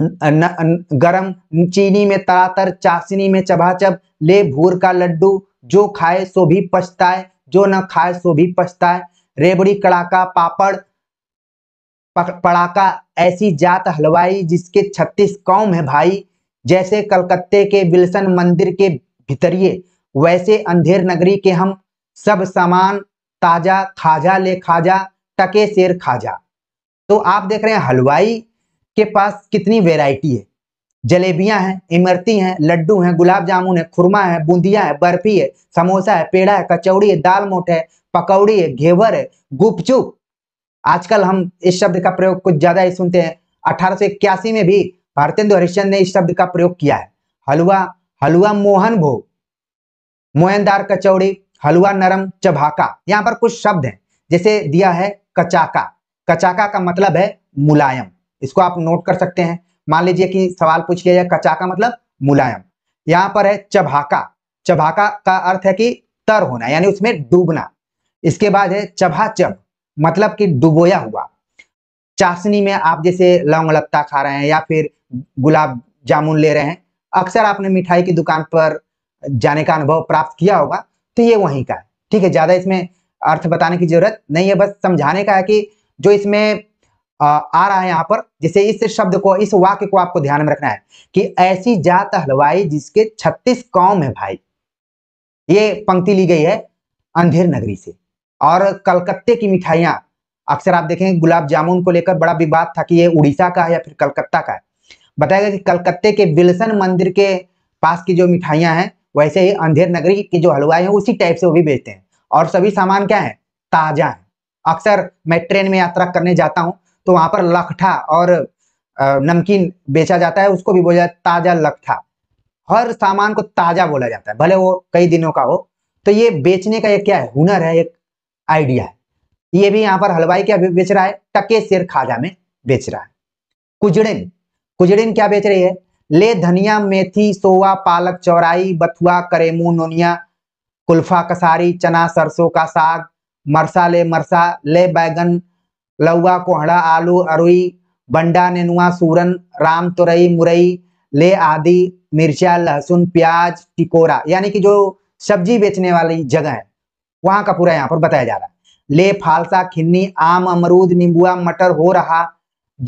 न, न, गरम चीनी में तरातर चाशनी में चबाचब ले भूर का लड्डू जो खाए सो भी पछताए जो न खाए सो भी पछताए रेबड़ी कड़ाका पापड़ पड़ाका ऐसी जात हलवाई जिसके छत्तीस कौम है भाई जैसे कलकत्ते के विल्सन मंदिर के भितरिए वैसे अंधेर नगरी के हम सब सामान ताजा खाजा ले खाजा टके शेर खाजा तो आप देख रहे हैं हलवाई के पास कितनी वेराइटी है जलेबियां हैं इमरती हैं लड्डू हैं गुलाब जामुन है खुरमा है बूंदिया है बर्फी है समोसा है पेड़ा है कचौड़ी है दाल मोट है पकौड़ी है घेवर है गुपचुप आजकल हम इस शब्द का प्रयोग कुछ ज्यादा ही सुनते हैं अठारह में भी भारतेंदु हरिश्चंद ने इस शब्द का प्रयोग किया है हलवा हलवा मोहन भोग मोहनदार कचौड़ी हलवा नरम चबाका यहाँ पर कुछ शब्द हैं जैसे दिया है कचाका कचाका का मतलब है मुलायम इसको आप नोट कर सकते हैं मान लीजिए कि सवाल पूछ लिया जाए कचाका मतलब मुलायम यहाँ पर है चबाका चबाका का अर्थ है कि तर होना यानी उसमें डूबना इसके बाद है चबा चब मतलब कि डुबोया हुआ चाशनी में आप जैसे लौंग लत्ता खा रहे हैं या फिर गुलाब जामुन ले रहे हैं अक्सर आपने मिठाई की दुकान पर जाने का अनुभव प्राप्त किया होगा तो ये वहीं का है ठीक है ज़्यादा इसमें अर्थ बताने की जरूरत नहीं है बस समझाने का है कि जो इसमें आ रहा है यहाँ पर जैसे इस शब्द को इस वाक्य को आपको ध्यान में रखना है कि ऐसी जात हलवाई जिसके छत्तीस कौम है भाई ये पंक्ति ली गई है अंधेर नगरी से और कलकत्ते की मिठाइयां अक्सर आप देखेंगे गुलाब जामुन को लेकर बड़ा विवाद था कि ये उड़ीसा का है या फिर कलकत्ता का है बताया गया कि कलकत्ते के विल्सन मंदिर के पास की जो मिठाइयां हैं वैसे ही अंधेर नगरी की जो हलवाई है उसी टाइप से वो भी बेचते हैं और सभी सामान क्या है ताजा है अक्सर मैं ट्रेन में यात्रा करने जाता हूँ तो वहां पर लखठा और नमकीन बेचा जाता है उसको भी बोला जाता है ताजा लखठा हर सामान को ताजा बोला जाता है भले वो कई दिनों का हो तो ये बेचने का एक क्या है हुनर है एक आइडिया है ये भी यहाँ पर हलवाई क्या बेच रहा है टके सिर खाजा में बेच रहा है कुजड़िन कुजड़िन क्या बेच रही है ले धनिया मेथी सोवा पालक चौराई बथुआ करेमू नोनिया कुल्फा कसारी चना सरसों का साग मरसा ले मरसा ले बैगन लौवा कोहड़ा आलू अरुई बंडा नेनुआ सूरन राम तुरई मुरई ले आदि मिर्चा लहसुन प्याज टिकोरा यानी कि जो सब्जी बेचने वाली जगह है वहां का पूरा यहाँ पर बताया जा रहा है ले फालसा खिन्नी आम अमरूद नींबुआ मटर हो रहा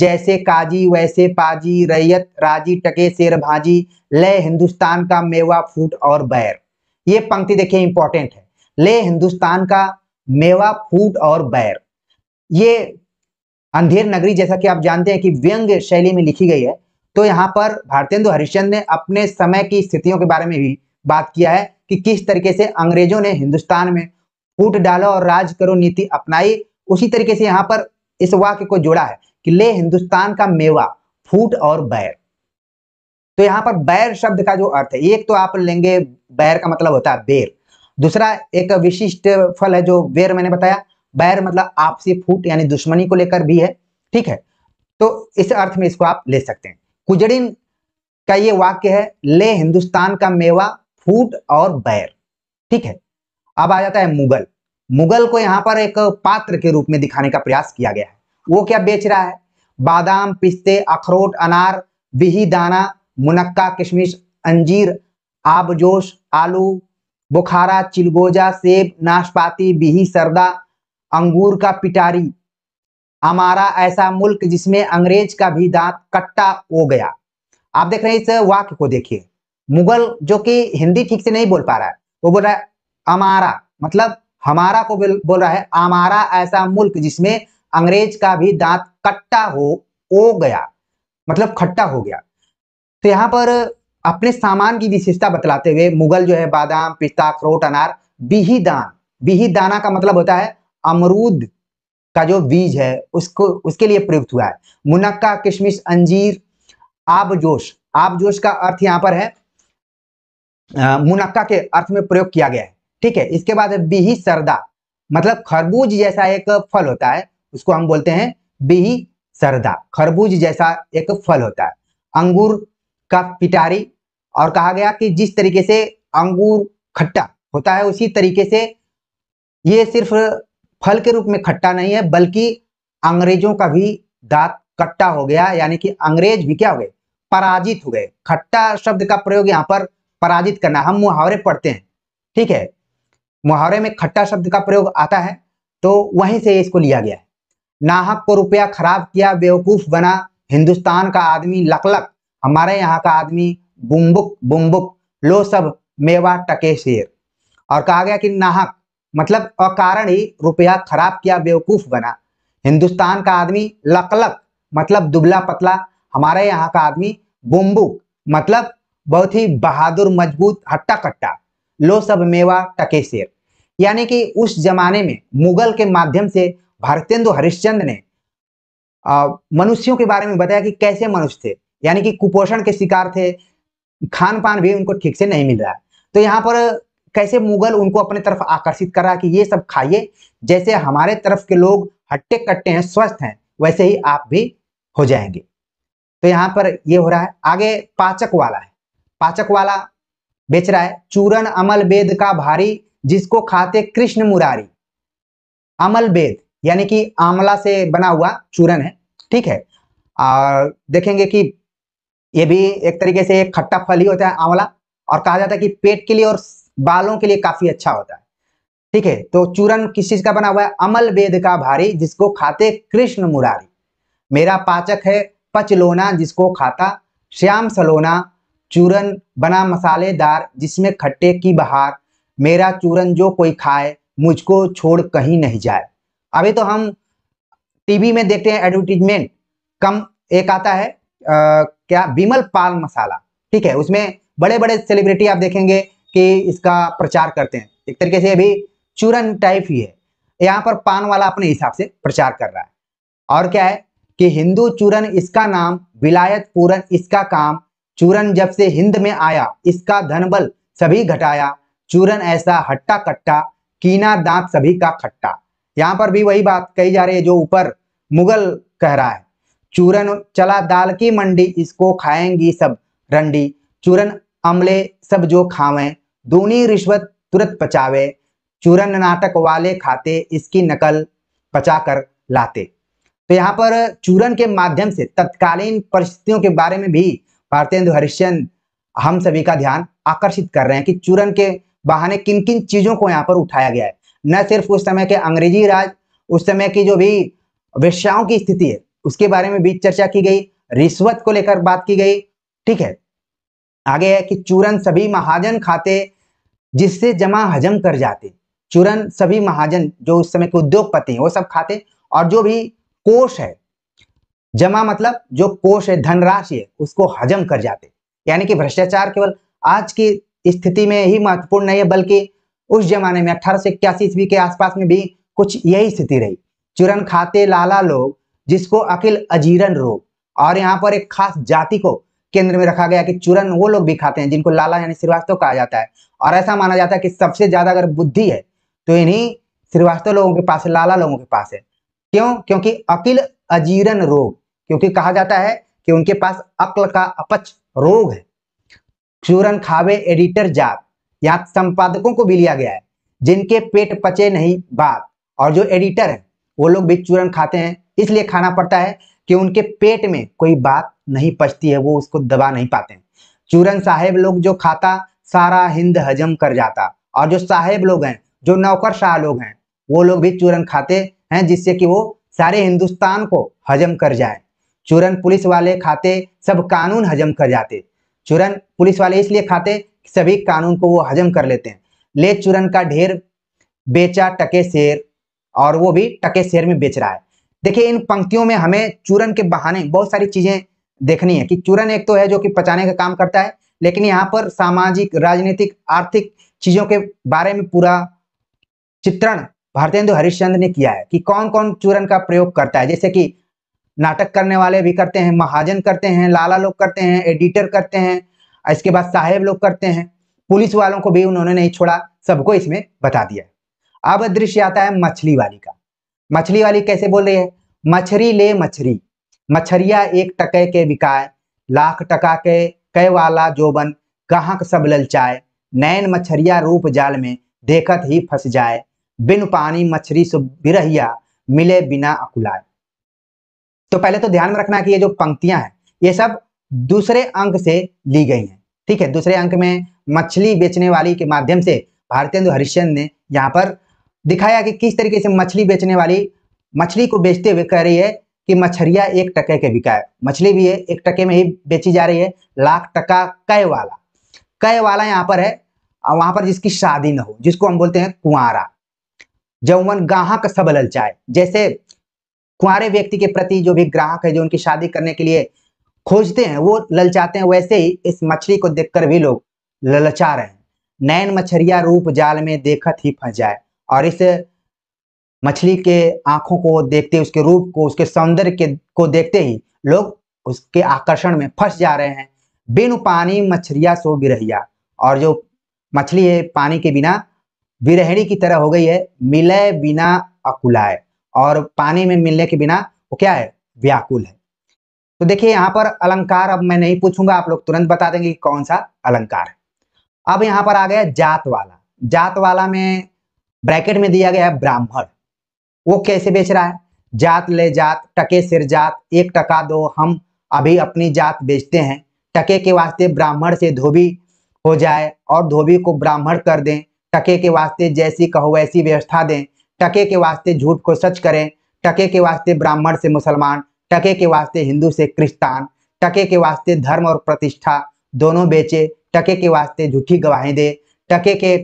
जैसे काजी वैसे पाजी रैयत राजी टके शेर भाजी ले हिंदुस्तान का मेवा फूट और बैर ये पंक्ति देखिए इंपॉर्टेंट है ले हिंदुस्तान का मेवा फूट और बैर ये अंधेर नगरी जैसा कि आप जानते हैं कि व्यंग शैली में लिखी गई है तो यहाँ पर भारतेंदु हरिश्चंद ने अपने समय की स्थितियों के बारे में भी बात किया है कि किस तरीके से अंग्रेजों ने हिंदुस्तान में फूट डालो और राज करो नीति अपनाई उसी तरीके से यहाँ पर इस वाक्य को जोड़ा है कि ले हिंदुस्तान का मेवा फूट और बैर तो यहां पर बैर शब्द का जो अर्थ है एक तो आप लेंगे बैर का मतलब होता है बेर दूसरा एक विशिष्ट फल है जो बेर मैंने बताया बैर मतलब आपसी फूट यानी दुश्मनी को लेकर भी है ठीक है तो इस अर्थ में इसको आप ले सकते हैं कुजड़िन का ये वाक्य है ले हिंदुस्तान का मेवा फूट और बैर ठीक है अब आ जाता है मुगल मुगल को यहां पर एक पात्र के रूप में दिखाने का प्रयास किया गया है वो क्या बेच रहा है बादाम पिस्ते अखरोट अनार बिही दाना मुनक्का किशमिश अंजीर आबजोश आलू बुखारा चिलगोजा सेब नाशपाती बिही सरदा अंगूर का पिटारी हमारा ऐसा मुल्क जिसमें अंग्रेज का भी दांत कट्टा हो गया आप देख रहे हैं इस वाक्य को देखिए मुगल जो कि हिंदी ठीक से नहीं बोल पा रहा है वो बोल रहा है हमारा मतलब हमारा को बोल रहा है हमारा ऐसा मुल्क जिसमें अंग्रेज का भी दांत कट्टा हो ओ गया मतलब खट्टा हो गया तो यहाँ पर अपने सामान की विशेषता बतलाते हुए मुगल जो है बादाम पिस्ता अखरोट अनार बिही दान बिही दाना का मतलब होता है अमरूद का जो बीज है उसको उसके लिए प्रयुक्त हुआ है मुनक्का किशमिश अंजीर आबजोश आबजोश का अर्थ यहाँ पर है मुनक्का के अर्थ में प्रयोग किया गया है ठीक है इसके बाद बिही सरदा मतलब खरबूज जैसा एक फल होता है उसको हम बोलते हैं बिही सरदा खरबूज जैसा एक फल होता है अंगूर का पिटारी और कहा गया कि जिस तरीके से अंगूर खट्टा होता है उसी तरीके से ये सिर्फ फल के रूप में खट्टा नहीं है बल्कि अंग्रेजों का भी दांत कट्टा हो गया यानी कि अंग्रेज भी क्या हो गए पराजित हो गए खट्टा शब्द का प्रयोग यहाँ पर पराजित करना हम मुहावरे पढ़ते हैं ठीक है मुहावरे में खट्टा शब्द का प्रयोग आता है तो वहीं से इसको लिया गया है नाहक को रुपया खराब किया बेवकूफ बना हिंदुस्तान का आदमी लकलक हमारे यहाँ का आदमी बुम्बुक बुम्बुक लो सब मेवा टके शेर और कहा गया कि नाहक मतलब अकारण ही रुपया खराब किया बेवकूफ बना हिंदुस्तान का आदमी लकलक मतलब दुबला पतला हमारे यहाँ का आदमी बुम्बुक मतलब बहुत ही बहादुर मजबूत हट्टा कट्टा लो सब मेवा टके शेर यानी कि उस जमाने में मुगल के माध्यम से भारतेंदु हरिश्चंद ने मनुष्यों के बारे में बताया कि कैसे मनुष्य थे यानी कि कुपोषण के शिकार थे खान पान भी उनको ठीक से नहीं मिल रहा तो यहाँ पर कैसे मुगल उनको अपने तरफ आकर्षित कर रहा कि ये सब खाइए जैसे हमारे तरफ के लोग हट्टे कट्टे हैं स्वस्थ हैं वैसे ही आप भी हो जाएंगे तो यहाँ पर ये हो रहा है आगे पाचक वाला है पाचक वाला बेच रहा है चूरन अमल वेद का भारी जिसको खाते कृष्ण मुरारी अमल वेद यानी कि आंवला से बना हुआ चूरन है ठीक है और देखेंगे कि ये भी एक तरीके से खट्टा फल ही होता है आंवला और कहा जाता है कि पेट के लिए और बालों के लिए काफी अच्छा होता है ठीक है तो चूरन किस चीज का बना हुआ है अमल वेद का भारी जिसको खाते कृष्ण मुरारी मेरा पाचक है पचलोना जिसको खाता श्याम सलोना चूरन बना मसालेदार जिसमें खट्टे की बहार मेरा चूरन जो कोई खाए मुझको छोड़ कहीं नहीं जाए अभी तो हम टीवी में देखते हैं एडवर्टीजमेंट कम एक आता है आ, क्या बिमल पाल मसाला ठीक है उसमें बड़े बड़े सेलिब्रिटी आप देखेंगे कि इसका प्रचार करते हैं एक तरीके से अभी चूरन टाइप ही है यहाँ पर पान वाला अपने हिसाब से प्रचार कर रहा है और क्या है कि हिंदू चूरन इसका नाम विलायत पूरन इसका काम चूरन जब से हिंद में आया इसका धनबल सभी घटाया चूरन ऐसा हट्टा कट्टा कीना दांत सभी का खट्टा यहाँ पर भी वही बात कही जा रही है जो ऊपर मुगल कह रहा है चूरन चला दाल की मंडी इसको खाएंगी सब रंडी चूरन अमले सब जो खावे दूनी रिश्वत तुरंत पचावे चूरन नाटक वाले खाते इसकी नकल पचा कर लाते तो यहाँ पर चूरन के माध्यम से तत्कालीन परिस्थितियों के बारे में भी भारतेंदु हरिश्चंद हम सभी का ध्यान आकर्षित कर रहे हैं कि चूरन के बहाने किन किन चीजों को यहाँ पर उठाया गया है न सिर्फ उस समय के अंग्रेजी राज उस समय की जो भी वेश्याओं की स्थिति है उसके बारे में भी चर्चा की गई रिश्वत को लेकर बात की गई ठीक है आगे है कि चूरन सभी महाजन खाते जिससे जमा हजम कर जाते चूरन सभी महाजन जो उस समय के उद्योगपति हैं वो सब खाते और जो भी कोष है जमा मतलब जो कोष है धनराशि है उसको हजम कर जाते यानी कि भ्रष्टाचार केवल आज की स्थिति में ही महत्वपूर्ण नहीं है बल्कि उस जमाने में अठारह सौ इक्यासी ईस्वी के आसपास में भी कुछ यही स्थिति रही चुरन खाते लाला लोग जिसको अखिल अजीरन रोग और यहाँ पर एक खास जाति को केंद्र में रखा गया कि चुरन वो लोग भी खाते हैं जिनको लाला यानी श्रीवास्तव कहा जाता है और ऐसा माना जाता है कि सबसे ज्यादा अगर बुद्धि है तो इन्हीं श्रीवास्तव लोगों के पास लाला लोगों के पास है क्यों क्योंकि अखिल अजीरन रोग क्योंकि कहा जाता है कि उनके पास अक्ल का अपच रोग है चूरन खावे एडिटर जात यहाँ संपादकों को भी लिया गया है जिनके पेट पचे नहीं बात और जो एडिटर है वो लोग भी चूरन खाते हैं इसलिए खाना पड़ता है कि उनके पेट में कोई बात नहीं पचती है वो उसको दबा नहीं पाते चूरन साहेब लोग जो खाता सारा हिंद हजम कर जाता और जो साहेब लोग हैं जो नौकर शाह लोग हैं वो लोग भी चूरन खाते हैं जिससे कि वो सारे हिंदुस्तान को हजम कर जाए चूरन पुलिस वाले खाते सब कानून हजम कर जाते चूरन पुलिस वाले इसलिए खाते सभी कानून को वो हजम कर लेते हैं ले चूरन का ढेर बेचा टके शेर और वो भी टके शेर में बेच रहा है देखिए इन पंक्तियों में हमें चूरन के बहाने बहुत सारी चीजें देखनी है कि चूरन एक तो है जो कि पचाने का काम करता है लेकिन यहाँ पर सामाजिक राजनीतिक आर्थिक चीजों के बारे में पूरा चित्रण भारतेंदु हरिश्चंद्र ने किया है कि कौन कौन चूरन का प्रयोग करता है जैसे कि नाटक करने वाले भी करते हैं महाजन करते हैं लाला लोग करते हैं एडिटर करते हैं इसके बाद साहेब लोग करते हैं पुलिस वालों को भी उन्होंने नहीं छोड़ा सबको इसमें बता दिया अब दृश्य आता है मछली वाली का मछली वाली कैसे बोल रही है मछरी ले मछरी मछरिया एक टके के बिकाए लाख टका के कै वाला जोबन गाहक सब ललचाए नैन मछरिया रूप जाल में देखत ही फंस जाए बिन पानी सु बिरहिया मिले बिना अकुलाए तो पहले तो ध्यान में रखना कि ये जो पंक्तियां हैं ये सब दूसरे अंक से ली गई है ठीक है दूसरे अंक में मछली बेचने वाली के माध्यम से भारतेंदु हरिश्चंद ने यहाँ पर दिखाया कि किस तरीके से मछली बेचने वाली मछली को बेचते हुए कह रही है कि मछरिया एक टके के बिका है मछली भी है एक टके में ही बेची जा रही है लाख टका कै वाला कै वाला यहाँ पर है वहां पर जिसकी शादी न हो जिसको हम बोलते हैं कुआरा जौवन ग्राहक सब ललचाए जैसे कुआरे व्यक्ति के प्रति जो भी ग्राहक है जो उनकी शादी करने के लिए खोजते हैं वो ललचाते हैं वैसे ही इस मछली को देखकर भी लोग ललचा रहे हैं नैन मछरिया रूप जाल में देखत ही फंस जाए और इस मछली के आंखों को देखते उसके रूप को उसके सौंदर्य के को देखते ही लोग उसके आकर्षण में फंस जा रहे हैं बिन पानी मछरिया सो बिरहिया और जो मछली है पानी के बिना बिरहणी की तरह हो गई है मिले बिना अकुलाए और पानी में मिलने के बिना वो क्या है व्याकुल है तो देखिए यहाँ पर अलंकार अब मैं नहीं पूछूंगा आप लोग तुरंत बता देंगे कौन सा अलंकार है अब यहाँ पर आ गया जात वाला जात वाला में ब्रैकेट में दिया गया है ब्राह्मण वो कैसे बेच रहा है जात ले जात टके सिर जात एक टका दो हम अभी अपनी जात बेचते हैं टके के वास्ते ब्राह्मण से धोबी हो जाए और धोबी को ब्राह्मण कर दें टके के वास्ते जैसी कहो वैसी व्यवस्था दें टके के वास्ते झूठ को सच करें टके के वास्ते ब्राह्मण से मुसलमान टके के वास्ते हिंदू से क्रिस्तान टके के वास्ते धर्म और प्रतिष्ठा दोनों बेचे टके के वास्ते झूठी गवाही दे टके के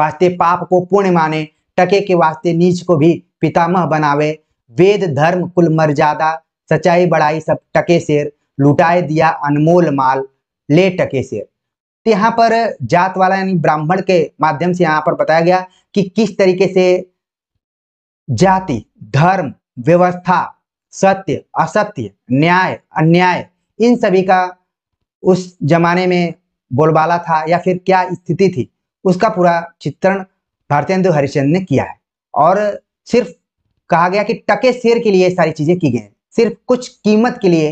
वास्ते पाप को पुण्य माने टके के वास्ते नीच को भी पितामह बनावे वेद धर्म कुल मर्यादा सच्चाई बड़ाई सब टके शेर लुटाए दिया अनमोल माल ले टके शेर तो यहाँ पर जात वाला यानी ब्राह्मण के माध्यम से यहाँ पर बताया गया कि किस तरीके से जाति धर्म व्यवस्था सत्य असत्य न्याय अन्याय इन सभी का उस जमाने में बोलबाला था या फिर क्या स्थिति थी उसका पूरा चित्रण भारतेंदु हरिश्चंद्र ने किया है और सिर्फ कहा गया कि टके शेर के लिए सारी चीज़ें की गई हैं सिर्फ कुछ कीमत के लिए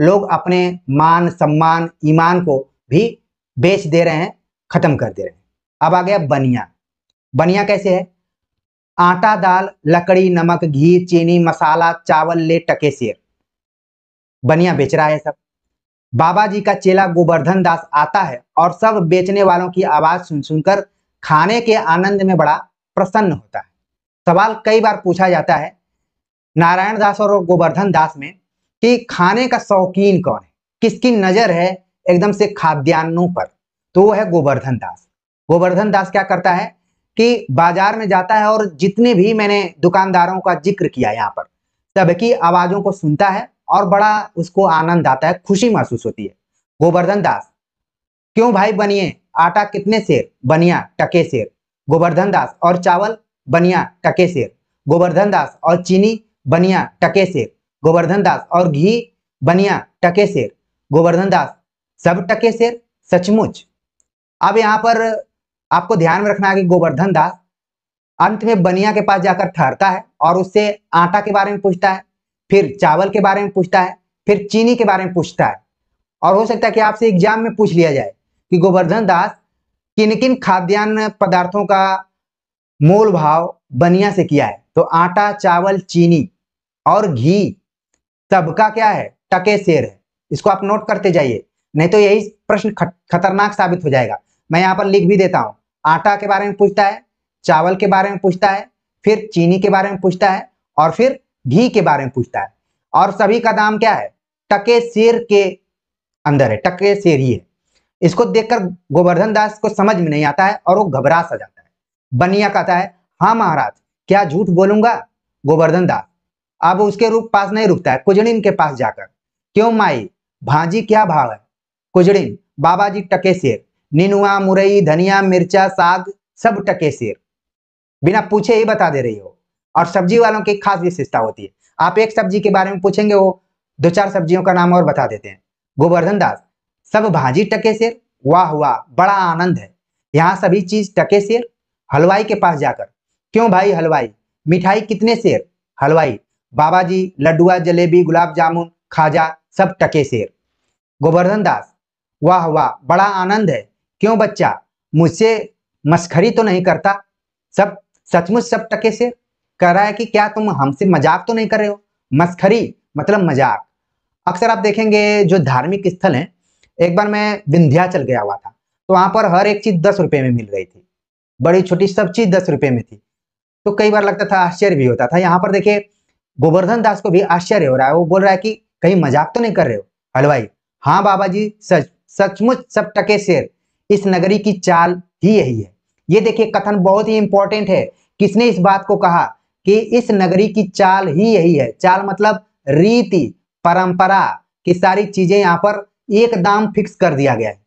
लोग अपने मान सम्मान ईमान को भी बेच दे रहे हैं ख़त्म कर दे रहे हैं अब आ गया बनिया बनिया कैसे है आटा दाल लकड़ी नमक घी चीनी मसाला चावल ले टके शेर बनिया बेच रहा है सब बाबा जी का चेला गोवर्धन दास आता है और सब बेचने वालों की आवाज सुन सुनकर खाने के आनंद में बड़ा प्रसन्न होता है सवाल कई बार पूछा जाता है नारायण दास और गोवर्धन दास में कि खाने का शौकीन कौन है किसकी नजर है एकदम से खाद्यान्नों पर तो वो है गोवर्धन दास गोवर्धन दास क्या करता है कि बाजार में जाता है और जितने भी मैंने दुकानदारों का जिक्र किया यहाँ पर सबकी आवाजों को सुनता है और बड़ा उसको आनंद आता है खुशी महसूस होती है गोवर्धन दास क्यों भाई बनिए आटा कितने शेर बनिया टके शेर गोवर्धन दास और चावल बनिया टके शेर गोवर्धन दास और चीनी बनिया टके शेर गोवर्धन दास और घी बनिया टके शेर गोवर्धन दास सब टके शेर सचमुच अब यहाँ पर आपको ध्यान में रखना है कि गोवर्धन दास अंत में बनिया के पास जाकर ठहरता है और उससे आटा के बारे में पूछता है फिर चावल के बारे में पूछता है फिर चीनी के बारे में पूछता है और हो सकता है कि आपसे एग्जाम में पूछ लिया जाए कि गोवर्धन दास किन किन खाद्यान्न पदार्थों का मूल भाव बनिया से किया है तो आटा चावल चीनी और घी सबका क्या है टके शेर है इसको आप नोट करते जाइए नहीं तो यही प्रश्न खतरनाक साबित हो जाएगा मैं यहाँ पर लिख भी देता हूँ आटा के बारे में पूछता है चावल के बारे में पूछता है फिर चीनी के बारे में पूछता है और फिर घी के बारे में पूछता है और सभी का दाम क्या है टके शेर के अंदर है टके शेर ही है इसको देखकर गोवर्धन दास को समझ में नहीं आता है और वो घबरा सा जाता है बनिया कहता है हाँ महाराज क्या झूठ बोलूंगा गोवर्धन दास अब उसके रूप पास नहीं रुकता है कुजड़िन के पास जाकर क्यों माई भाजी क्या भाव है कुजड़िन बाबा जी टके शेर निनुआ मुरई धनिया मिर्चा साग सब टके शेर बिना पूछे ही बता दे रही हो और सब्जी वालों की खास विशेषता होती है आप एक सब्जी के बारे में पूछेंगे वो दो चार सब्जियों का नाम और बता देते हैं गोवर्धन दास सब भाजी टके शेर वाह वाह बड़ा आनंद है यहाँ सभी चीज टके शेर हलवाई के पास जाकर क्यों भाई हलवाई मिठाई कितने शेर हलवाई बाबा जी लड्डुआ जलेबी गुलाब जामुन खाजा सब टके शेर गोवर्धन दास वाह वाह बड़ा आनंद है क्यों बच्चा मुझसे मस्खरी तो नहीं करता सब सचमुच सब टके से कह रहा है कि क्या तुम हमसे मजाक तो नहीं कर रहे हो मस्खरी मतलब मजाक अक्सर आप देखेंगे जो धार्मिक स्थल हैं एक बार मैं विंध्या चल गया हुआ था तो वहां पर हर एक चीज़ दस रुपये में मिल रही थी बड़ी छोटी सब चीज़ दस रुपये में थी तो कई बार लगता था आश्चर्य भी होता था यहाँ पर देखिये गोवर्धन दास को भी आश्चर्य हो रहा है वो बोल रहा है कि कहीं मजाक तो नहीं कर रहे हो हलवाई हाँ बाबा जी सच सचमुच सब टके शेर इस नगरी की चाल ही यही है ये देखिए कथन बहुत ही इंपॉर्टेंट है किसने इस बात को कहा कि इस नगरी की चाल ही यही है चाल मतलब रीति परंपरा की सारी चीजें यहाँ पर एक दाम फिक्स कर दिया गया है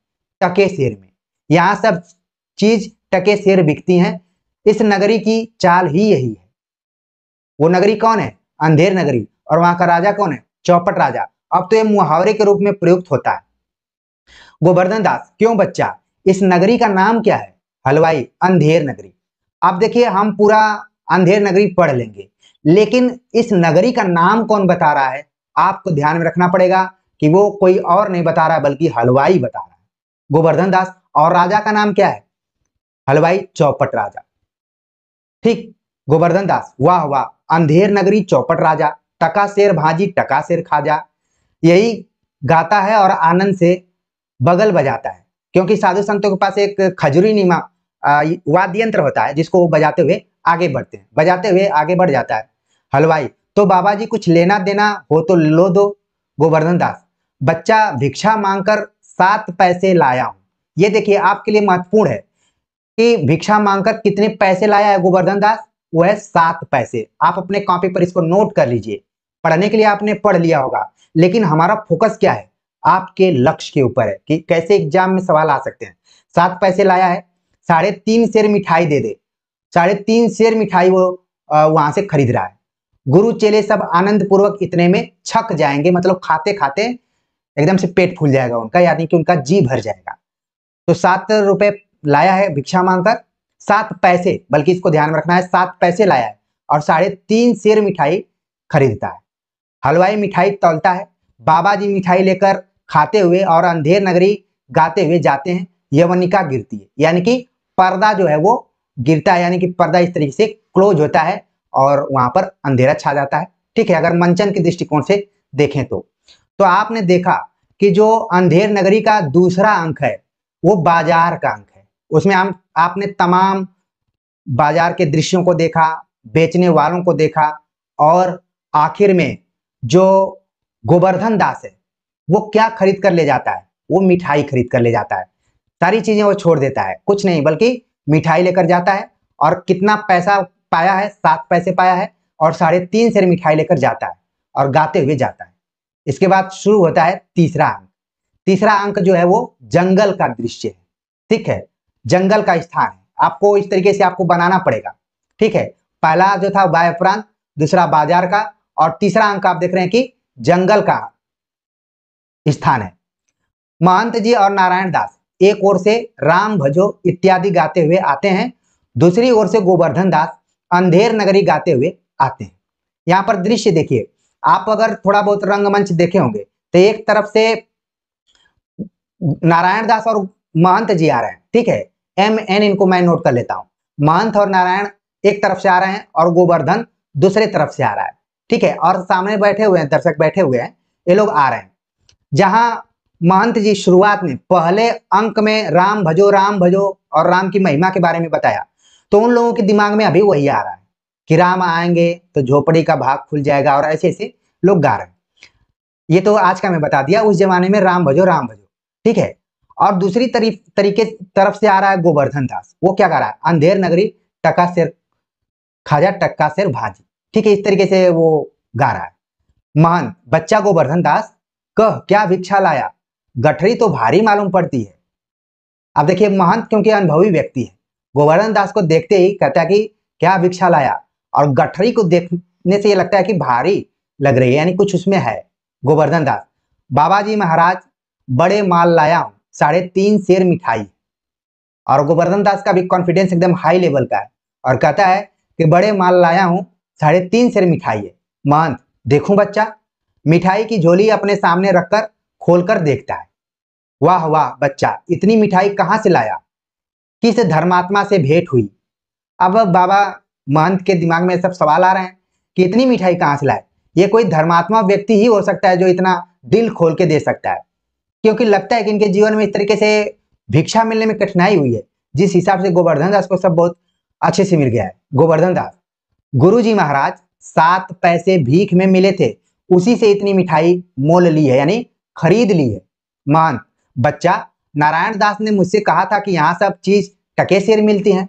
टके शेर में यहाँ सब चीज टके शेर बिकती हैं इस नगरी की चाल ही यही है वो नगरी कौन है अंधेर नगरी और वहां का राजा कौन है चौपट राजा अब तो ये मुहावरे के रूप में प्रयुक्त होता है गोवर्धन दास क्यों बच्चा इस नगरी का नाम क्या है हलवाई अंधेर नगरी आप देखिए हम पूरा अंधेर नगरी पढ़ लेंगे लेकिन इस नगरी का नाम कौन बता रहा है आपको ध्यान में रखना पड़ेगा कि वो कोई और नहीं बता रहा बल्कि हलवाई बता रहा है गोवर्धन दास और राजा का नाम क्या है हलवाई चौपट राजा ठीक गोवर्धन दास वाह वाह अंधेर नगरी चौपट राजा टका शेर भाजी टका शेर खाजा यही गाता है और आनंद से बगल बजाता है क्योंकि साधु संतों के पास एक खजूरी निमा वाद्य यंत्र होता है जिसको वो बजाते हुए आगे बढ़ते हैं बजाते हुए आगे बढ़ जाता है हलवाई तो बाबा जी कुछ लेना देना हो तो लो दो गोवर्धन दास बच्चा भिक्षा मांगकर सात पैसे लाया हूं ये देखिए आपके लिए महत्वपूर्ण है कि भिक्षा मांगकर कितने पैसे लाया है गोवर्धन दास वो है सात पैसे आप अपने कॉपी पर इसको नोट कर लीजिए पढ़ने के लिए आपने पढ़ लिया होगा लेकिन हमारा फोकस क्या है आपके लक्ष्य के ऊपर है कि कैसे एग्जाम में सवाल आ सकते हैं सात पैसे लाया है साढ़े तीन शेर मिठाई दे दे साढ़े तीन शेर मिठाई वो वहां से खरीद रहा है गुरु चेले सब आनंद पूर्वक इतने में छक जाएंगे मतलब खाते खाते एकदम से पेट फूल जाएगा उनका यानी कि उनका जी भर जाएगा तो सात रुपए लाया है भिक्षा मांगकर सात पैसे बल्कि इसको ध्यान में रखना है सात पैसे लाया है और साढ़े तीन शेर मिठाई खरीदता है हलवाई मिठाई तोलता है बाबा जी मिठाई लेकर खाते हुए और अंधेर नगरी गाते हुए जाते हैं यवनिका गिरती है यानी कि पर्दा जो है वो गिरता है यानी कि पर्दा इस तरीके से क्लोज होता है और वहां पर अंधेरा छा जाता है ठीक है अगर मंचन के दृष्टिकोण से देखें तो तो आपने देखा कि जो अंधेर नगरी का दूसरा अंक है वो बाजार का अंक है उसमें हम आपने तमाम बाजार के दृश्यों को देखा बेचने वालों को देखा और आखिर में जो गोवर्धन दास है वो क्या खरीद कर ले जाता है वो मिठाई खरीद कर ले जाता है सारी चीजें वो छोड़ देता है कुछ नहीं बल्कि मिठाई लेकर जाता है और कितना पैसा पाया है सात पैसे पाया है और साढ़े तीन से मिठाई लेकर जाता है और गाते हुए जाता है इसके बाद शुरू होता है तीसरा अंक तीसरा अंक जो है वो जंगल का दृश्य है ठीक है जंगल का स्थान है आपको इस तरीके से आपको बनाना पड़ेगा ठीक है पहला जो था वाय दूसरा बाजार का और तीसरा अंक आप देख रहे हैं कि जंगल का स्थान है महंत जी और नारायण दास एक ओर से राम भजो इत्यादि गाते हुए आते हैं दूसरी ओर से गोवर्धन दास अंधेर नगरी गाते हुए आते हैं यहाँ पर दृश्य देखिए आप अगर थोड़ा बहुत रंगमंच देखे होंगे तो एक तरफ से नारायण दास और महंत जी आ रहे हैं ठीक है एम एन इनको मैं नोट कर लेता हूँ महंत और नारायण एक तरफ से आ रहे हैं और गोवर्धन दूसरे तरफ से आ रहा है ठीक है और सामने बैठे हुए हैं दर्शक बैठे हुए हैं ये लोग आ रहे हैं जहां महंत जी शुरुआत में पहले अंक में राम भजो राम भजो और राम की महिमा के बारे में बताया तो उन लोगों के दिमाग में अभी वही आ रहा है कि राम आएंगे तो झोपड़ी का भाग खुल जाएगा और ऐसे ऐसे लोग गा रहे हैं ये तो आज का मैं बता दिया उस जमाने में राम भजो राम भजो ठीक है और दूसरी तरीके तरफ से आ रहा है गोवर्धन दास वो क्या कर रहा है अंधेर नगरी टका सिर खाजा टक्का सिर भाजी ठीक है इस तरीके से वो गा रहा है महंत बच्चा गोवर्धन दास कह क्या भिक्षा लाया गठरी तो भारी मालूम पड़ती है अब देखिए महंत क्योंकि अनुभवी व्यक्ति है गोवर्धन दास को देखते ही कहता है कि क्या भिक्षा लाया और गठरी को देखने से ये लगता है कि भारी लग रही है यानी कुछ उसमें है गोवर्धन दास बाबा जी महाराज बड़े माल लाया हूँ साढ़े तीन शेर मिठाई और गोवर्धन दास का भी कॉन्फिडेंस एकदम हाई लेवल का है और कहता है कि बड़े माल लाया हूँ साढ़े तीन शेर मिठाई है महंत देखू बच्चा मिठाई की झोली अपने सामने रखकर खोलकर देखता है वाह वाह बच्चा इतनी मिठाई कहाँ से लाया किस धर्मात्मा से भेंट हुई अब बाबा महंत के दिमाग में सब सवाल आ रहे हैं कि इतनी मिठाई कहाँ से लाए ये कोई धर्मात्मा व्यक्ति ही हो सकता है जो इतना दिल खोल के दे सकता है क्योंकि लगता है कि इनके जीवन में इस तरीके से भिक्षा मिलने में कठिनाई हुई है जिस हिसाब से गोवर्धन दास को सब बहुत अच्छे से मिल गया है गोवर्धन दास गुरु जी महाराज सात पैसे भीख में मिले थे उसी से इतनी मिठाई मोल ली है यानी खरीद ली है मान बच्चा नारायण दास ने मुझसे कहा था कि यहाँ सब चीज टके सिर मिलती है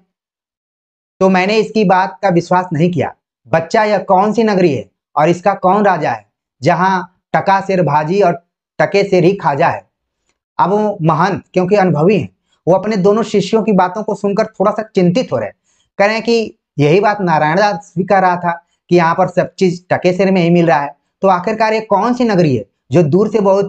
तो मैंने इसकी बात का विश्वास नहीं किया बच्चा यह कौन सी नगरी है और इसका कौन राजा है जहाँ टका सिर भाजी और टके से ही खाजा है अब वो महंत क्योंकि अनुभवी है वो अपने दोनों शिष्यों की बातों को सुनकर थोड़ा सा चिंतित हो रहे हैं कह रहे हैं कि यही बात नारायण दास भी कह रहा था कि यहाँ पर सब चीज टके सिर में ही मिल रहा है तो आखिरकार ये कौन सी नगरी है जो दूर से बहुत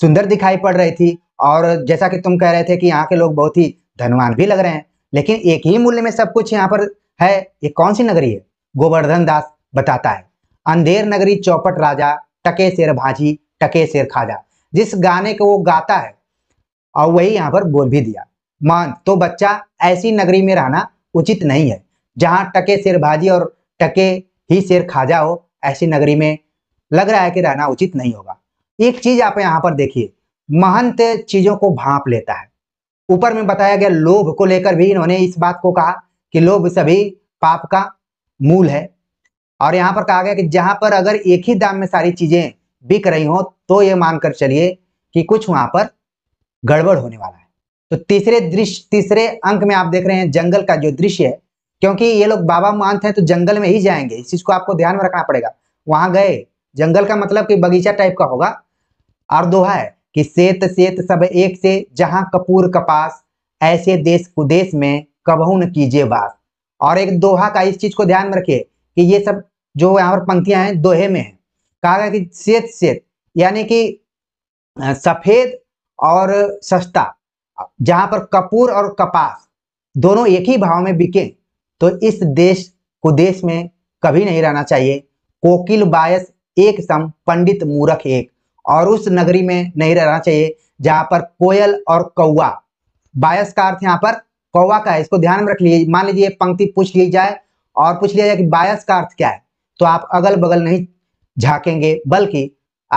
सुंदर दिखाई पड़ रही थी और जैसा कि तुम कह रहे थे कि यहाँ के लोग बहुत ही धनवान भी लग रहे हैं लेकिन एक ही मूल्य में सब कुछ यहाँ पर है ये कौन सी नगरी है गोवर्धन दास बताता है अंधेर नगरी चौपट राजा टके शेर भाजी टके शेर खाजा जिस गाने को वो गाता है और वही यहाँ पर बोल भी दिया मान तो बच्चा ऐसी नगरी में रहना उचित नहीं है जहाँ टके शेर भाजी और टके ही शेर खाजा हो ऐसी नगरी में लग रहा है कि रहना उचित नहीं होगा एक चीज आप यहाँ पर देखिए महंत चीजों को भाप लेता है ऊपर में बताया गया लोभ को लेकर भी इन्होंने इस बात को कहा कि लोभ सभी पाप का मूल है और यहाँ पर कहा गया कि जहां पर अगर एक ही दाम में सारी चीजें बिक रही हो तो ये मानकर चलिए कि कुछ वहां पर गड़बड़ होने वाला है तो तीसरे दृश्य तीसरे अंक में आप देख रहे हैं जंगल का जो दृश्य है क्योंकि ये लोग बाबा मानते हैं तो जंगल में ही जाएंगे इस चीज को आपको ध्यान में रखना पड़ेगा वहां गए जंगल का मतलब कि बगीचा टाइप का होगा और दोहा है कि सेत सेत सब एक से जहां कपूर कपास ऐसे देश कुदेश में कबहू न कीजिए वास और एक दोहा का इस चीज को ध्यान में रखिए कि ये सब जो यहाँ पर पंक्तियां हैं दोहे में है कहा गया कि सेत सेत यानी कि सफेद और सस्ता जहां पर कपूर और कपास दोनों एक ही भाव में बिके तो इस देश कुदेश में कभी नहीं रहना चाहिए कोकिल बायस एक सम पंडित मूरख एक और उस नगरी में नहीं रहना चाहिए जहां पर कोयल और कौआ बायस का अर्थ यहाँ पर कौवा का है इसको ध्यान में रख लीजिए मान लीजिए पंक्ति पूछ ली जाए और पूछ लिया जाए कि बायस का अर्थ क्या है तो आप अगल बगल नहीं झाकेंगे बल्कि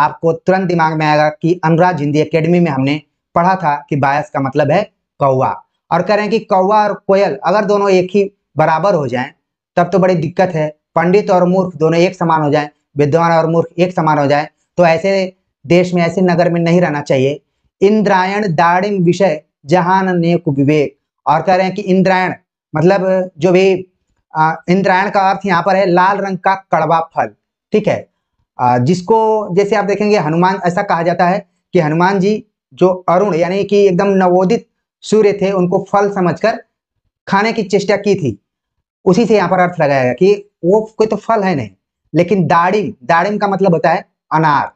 आपको तुरंत दिमाग में आएगा कि अनुराज हिंदी अकेडमी में हमने पढ़ा था कि बायस का मतलब है कौवा और कह रहे हैं कि कौवा और कोयल अगर दोनों एक ही बराबर हो जाएं तब तो बड़ी दिक्कत है पंडित और मूर्ख दोनों एक समान हो जाएं विद्वान और मूर्ख एक समान हो जाए तो ऐसे देश में ऐसे नगर में नहीं रहना चाहिए इंद्रायण दाड़िम विषय जहान नेक विवेक और कह रहे हैं कि इंद्रायण मतलब जो भी इंद्रायण का अर्थ यहाँ पर है लाल रंग का कड़वा फल ठीक है आ, जिसको जैसे आप देखेंगे हनुमान ऐसा कहा जाता है कि हनुमान जी जो अरुण यानी कि एकदम नवोदित सूर्य थे उनको फल समझकर खाने की चेष्टा की थी उसी से यहाँ पर अर्थ लगाया गया कि वो कोई तो फल है नहीं लेकिन दाड़िम दाड़िम का मतलब होता है अनार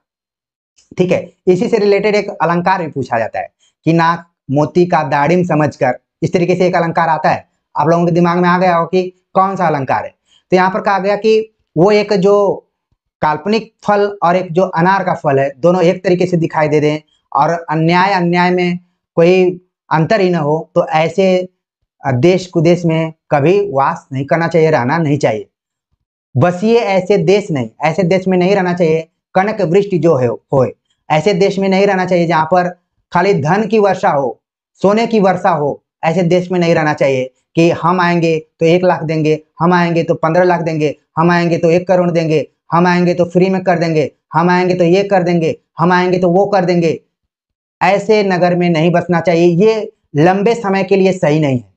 ठीक है इसी से रिलेटेड एक अलंकार भी पूछा जाता है कि नाक मोती का दाड़िम समझकर इस तरीके से एक अलंकार आता है आप लोगों के दिमाग में आ गया हो कि कौन सा अलंकार है तो यहाँ पर कहा गया कि वो एक जो काल्पनिक फल और एक जो अनार का फल है दोनों एक तरीके से दिखाई दे हैं और अन्याय अन्याय में कोई अंतर ही ना हो तो ऐसे देश कुदेश में कभी वास नहीं करना चाहिए रहना नहीं चाहिए बसिए ऐसे देश नहीं ऐसे देश में नहीं रहना चाहिए कनक वृष्टि जो है हो ऐसे देश में नहीं रहना चाहिए जहाँ पर खाली धन की वर्षा हो सोने की वर्षा हो ऐसे देश में नहीं रहना चाहिए कि हम आएंगे तो एक लाख देंगे हम आएंगे तो पंद्रह लाख देंगे हम आएंगे तो एक करोड़ देंगे हम आएंगे तो फ्री में कर देंगे हम आएंगे तो ये कर देंगे हम आएंगे तो वो कर देंगे ऐसे नगर में नहीं बसना चाहिए ये लंबे समय के लिए सही नहीं है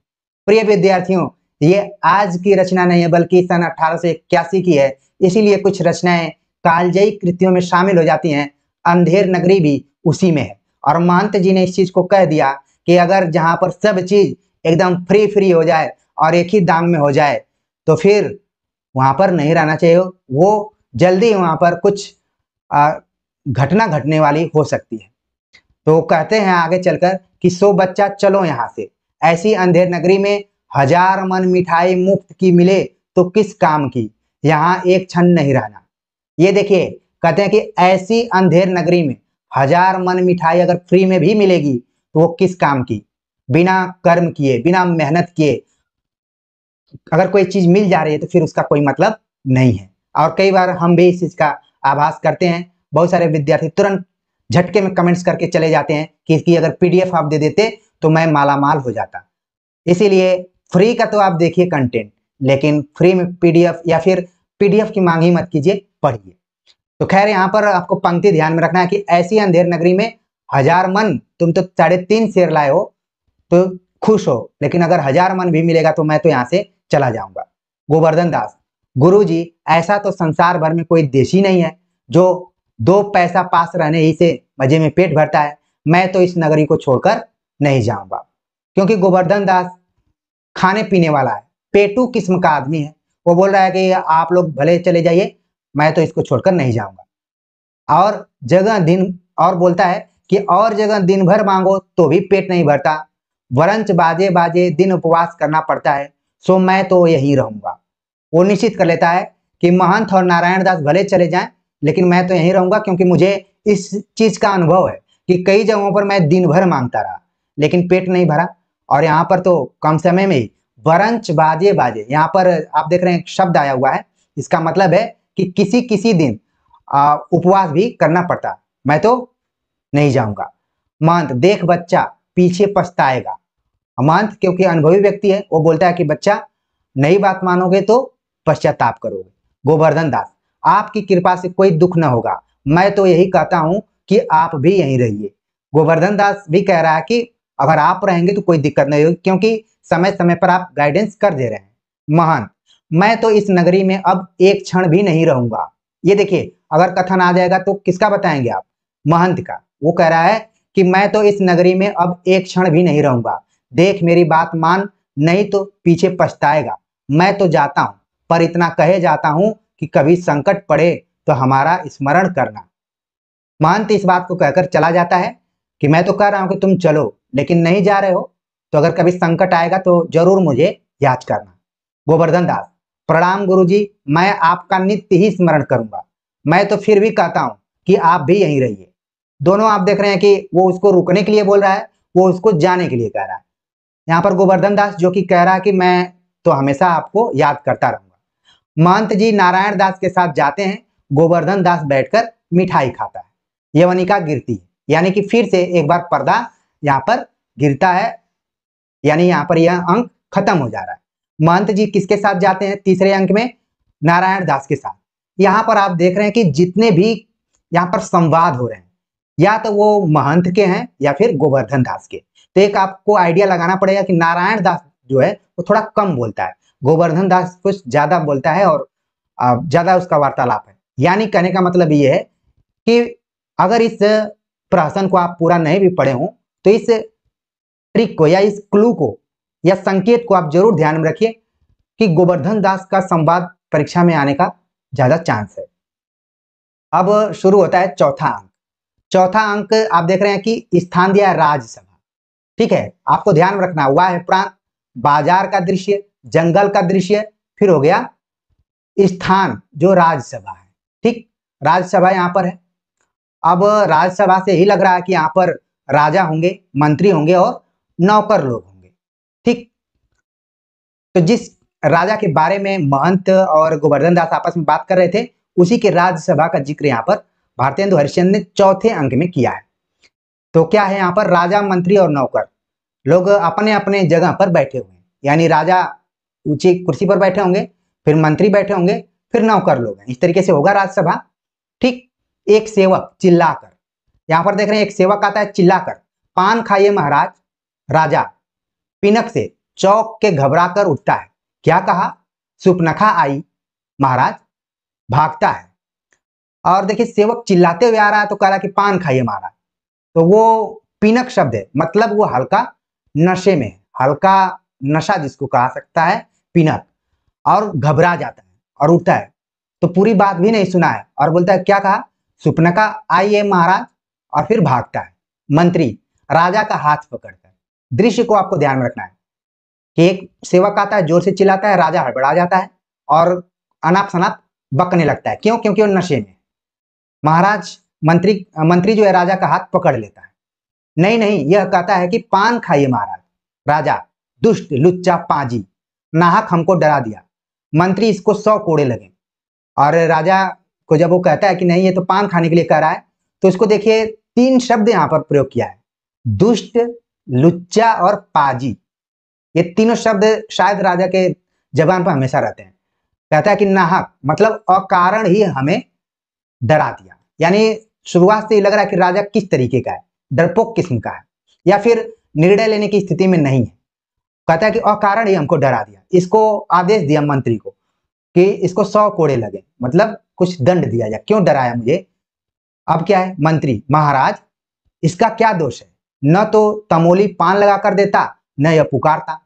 प्रिय विद्यार्थियों ये आज की रचना नहीं है बल्कि सन अठारह की है इसीलिए कुछ रचनाएं कालजयी कृतियों में शामिल हो जाती हैं अंधेर नगरी भी उसी में है और मानत जी ने इस चीज़ को कह दिया कि अगर जहाँ पर सब चीज़ एकदम फ्री फ्री हो जाए और एक ही दाम में हो जाए तो फिर वहाँ पर नहीं रहना चाहिए वो जल्दी वहाँ पर कुछ घटना घटने वाली हो सकती है तो कहते हैं आगे चलकर कि सो बच्चा चलो यहाँ से ऐसी अंधेर नगरी में हजार मन मिठाई मुफ्त की मिले तो किस काम की यहाँ एक क्षण नहीं रहना ये देखिए कहते हैं कि ऐसी अंधेर नगरी में हजार मन मिठाई अगर फ्री में भी मिलेगी तो वो किस काम की बिना कर्म किए बिना मेहनत किए अगर कोई चीज मिल जा रही है तो फिर उसका कोई मतलब नहीं है और कई बार हम भी इस चीज का आभास करते हैं बहुत सारे विद्यार्थी तुरंत झटके में कमेंट्स करके चले जाते हैं कि इसकी अगर पीडीएफ आप दे देते तो मैं मालामाल हो जाता इसीलिए फ्री का तो आप देखिए कंटेंट लेकिन फ्री में पीडीएफ या फिर पीडीएफ की मांग ही मत कीजिए पढ़िए तो खैर यहाँ पर आपको पंक्ति ध्यान में रखना है कि ऐसी अंधेर नगरी में हजार मन तुम तो साढ़े तीन शेर लाए हो तो खुश हो लेकिन अगर हजार मन भी मिलेगा तो मैं तो यहाँ से चला जाऊंगा गोवर्धन दास गुरु जी ऐसा तो संसार भर में कोई देशी नहीं है जो दो पैसा पास रहने ही से मजे में पेट भरता है मैं तो इस नगरी को छोड़कर नहीं जाऊंगा क्योंकि गोवर्धन दास खाने पीने वाला है पेटू किस्म का आदमी है वो बोल रहा है कि आप लोग भले चले जाइए मैं तो इसको छोड़कर नहीं जाऊंगा और जगह दिन और बोलता है कि और जगह दिन भर मांगो तो भी पेट नहीं भरता वरंच बाजे बाजे दिन उपवास करना पड़ता है सो मैं तो यही रहूंगा वो निश्चित कर लेता है कि महंत और नारायण दास भले चले जाएं लेकिन मैं तो यही रहूंगा क्योंकि मुझे इस चीज़ का अनुभव है कि कई जगहों पर मैं दिन भर मांगता रहा लेकिन पेट नहीं भरा और यहाँ पर तो कम समय में ही वरंच बाजे बाजे यहाँ पर आप देख रहे हैं शब्द आया हुआ है इसका मतलब है कि किसी किसी दिन उपवास भी करना पड़ता मैं तो नहीं जाऊंगा महंत देख बच्चा पीछे पछताएगा मांत क्योंकि अनुभवी व्यक्ति है वो बोलता है कि बच्चा नई बात मानोगे तो पश्चाताप करोगे गोवर्धन दास आपकी कृपा से कोई दुख ना होगा मैं तो यही कहता हूं कि आप भी यहीं रहिए गोवर्धन दास भी कह रहा है कि अगर आप रहेंगे तो कोई दिक्कत नहीं होगी क्योंकि समय समय पर आप गाइडेंस कर दे रहे हैं महान मैं तो इस नगरी में अब एक क्षण भी नहीं रहूंगा ये देखिए अगर कथन आ जाएगा तो किसका बताएंगे आप महंत का वो कह रहा है कि मैं तो इस नगरी में अब एक क्षण भी नहीं रहूंगा देख मेरी बात मान नहीं तो पीछे पछताएगा मैं तो जाता हूं पर इतना कहे जाता हूं कि कभी संकट पड़े तो हमारा स्मरण करना महंत इस बात को कहकर चला जाता है कि मैं तो कह रहा हूं कि तुम चलो लेकिन नहीं जा रहे हो तो अगर कभी संकट आएगा तो जरूर मुझे याद करना गोवर्धन दास प्रणाम गुरु जी मैं आपका नित्य ही स्मरण करूंगा मैं तो फिर भी कहता हूं कि आप भी यहीं रहिए दोनों आप देख रहे हैं कि वो उसको रुकने के लिए बोल रहा है वो उसको जाने के लिए कह रहा है यहाँ पर गोवर्धन दास जो कि कह रहा है कि मैं तो हमेशा आपको याद करता रहूंगा महंत जी नारायण दास के साथ जाते हैं गोवर्धन दास बैठकर मिठाई खाता है यवनिका गिरती है यानी कि फिर से एक बार पर्दा यहाँ पर गिरता है यानी यहाँ पर यह अंक खत्म हो जा रहा है महंत जी किसके साथ जाते हैं तीसरे अंक में नारायण दास के साथ यहाँ पर आप देख रहे हैं कि जितने भी यहाँ पर संवाद हो रहे हैं या तो वो महंत के हैं या फिर गोवर्धन दास के तो एक आपको आइडिया लगाना पड़ेगा कि नारायण दास जो है वो थोड़ा कम बोलता है गोवर्धन दास कुछ ज़्यादा बोलता है और ज़्यादा उसका वार्तालाप है यानी कहने का मतलब ये है कि अगर इस प्रहसन को आप पूरा नहीं भी पढ़े हों तो इस ट्रिक को या इस क्लू को या संकेत को आप जरूर ध्यान में रखिए कि गोवर्धन दास का संवाद परीक्षा में आने का ज़्यादा चांस है अब शुरू होता है चौथा अंक चौथा अंक आप देख रहे हैं कि स्थान दिया राज्यसभा ठीक है आपको ध्यान में रखना हुआ है प्रांत बाजार का दृश्य जंगल का दृश्य फिर हो गया स्थान जो राज्यसभा है ठीक राज्यसभा यहां पर है अब राज्यसभा से ही लग रहा है कि यहाँ पर राजा होंगे मंत्री होंगे और नौकर लोग होंगे ठीक तो जिस राजा के बारे में महंत और गोवर्धन दास आपस में बात कर रहे थे उसी के राज्यसभा का जिक्र यहाँ पर भारतेंदु हरिश्चंद ने चौथे अंक में किया है तो क्या है यहाँ पर राजा मंत्री और नौकर लोग अपने अपने जगह पर बैठे हुए हैं यानी राजा ऊंची कुर्सी पर बैठे होंगे फिर मंत्री बैठे होंगे फिर नौकर लोग हैं इस तरीके से होगा राज्यसभा ठीक एक सेवक चिल्लाकर यहां पर देख रहे हैं एक सेवक आता है चिल्लाकर पान खाइए महाराज राजा पिनक से चौक के घबराकर उठता है क्या कहा सुपनखा आई महाराज भागता है और देखिए सेवक चिल्लाते हुए आ रहा है तो कह रहा कि पान खाइए महाराज तो वो पिनक शब्द है मतलब वो हल्का नशे में हल्का नशा जिसको कहा सकता है पिनक और घबरा जाता है और उठता है तो पूरी बात भी नहीं सुना है और बोलता है क्या कहा सुपनका का आइए महाराज और फिर भागता है मंत्री राजा का हाथ पकड़कर दृश्य को आपको ध्यान में रखना है कि एक सेवक आता है जोर से चिल्लाता है राजा हड़बड़ा जाता है और अनाप शनाप बकने लगता है क्यों क्योंकि वो नशे में महाराज मंत्री मंत्री जो है राजा का हाथ पकड़ लेता है नहीं नहीं यह कहता है कि पान खाइए महाराज राजा दुष्ट लुच्चा पाजी नाहक हमको डरा दिया मंत्री इसको सौ कोड़े लगे और राजा को जब वो कहता है कि नहीं ये तो पान खाने के लिए कह रहा है तो इसको देखिए तीन शब्द यहाँ पर प्रयोग किया है दुष्ट लुच्चा और पाजी ये तीनों शब्द शायद राजा के जबान पर हमेशा रहते हैं कहता है कि नाहक मतलब अकारण ही हमें डरा दिया यानी शुरुआत से ही लग रहा है कि राजा किस तरीके का है डरपोक किस्म का है या फिर निर्णय लेने की स्थिति में नहीं है कहता है कि अकारण ही हमको डरा दिया इसको आदेश दिया मंत्री को कि इसको सौ कोड़े लगे मतलब कुछ दंड दिया जाए क्यों डराया मुझे अब क्या है मंत्री महाराज इसका क्या दोष है न तो तमोली पान लगा कर देता न यह पुकारता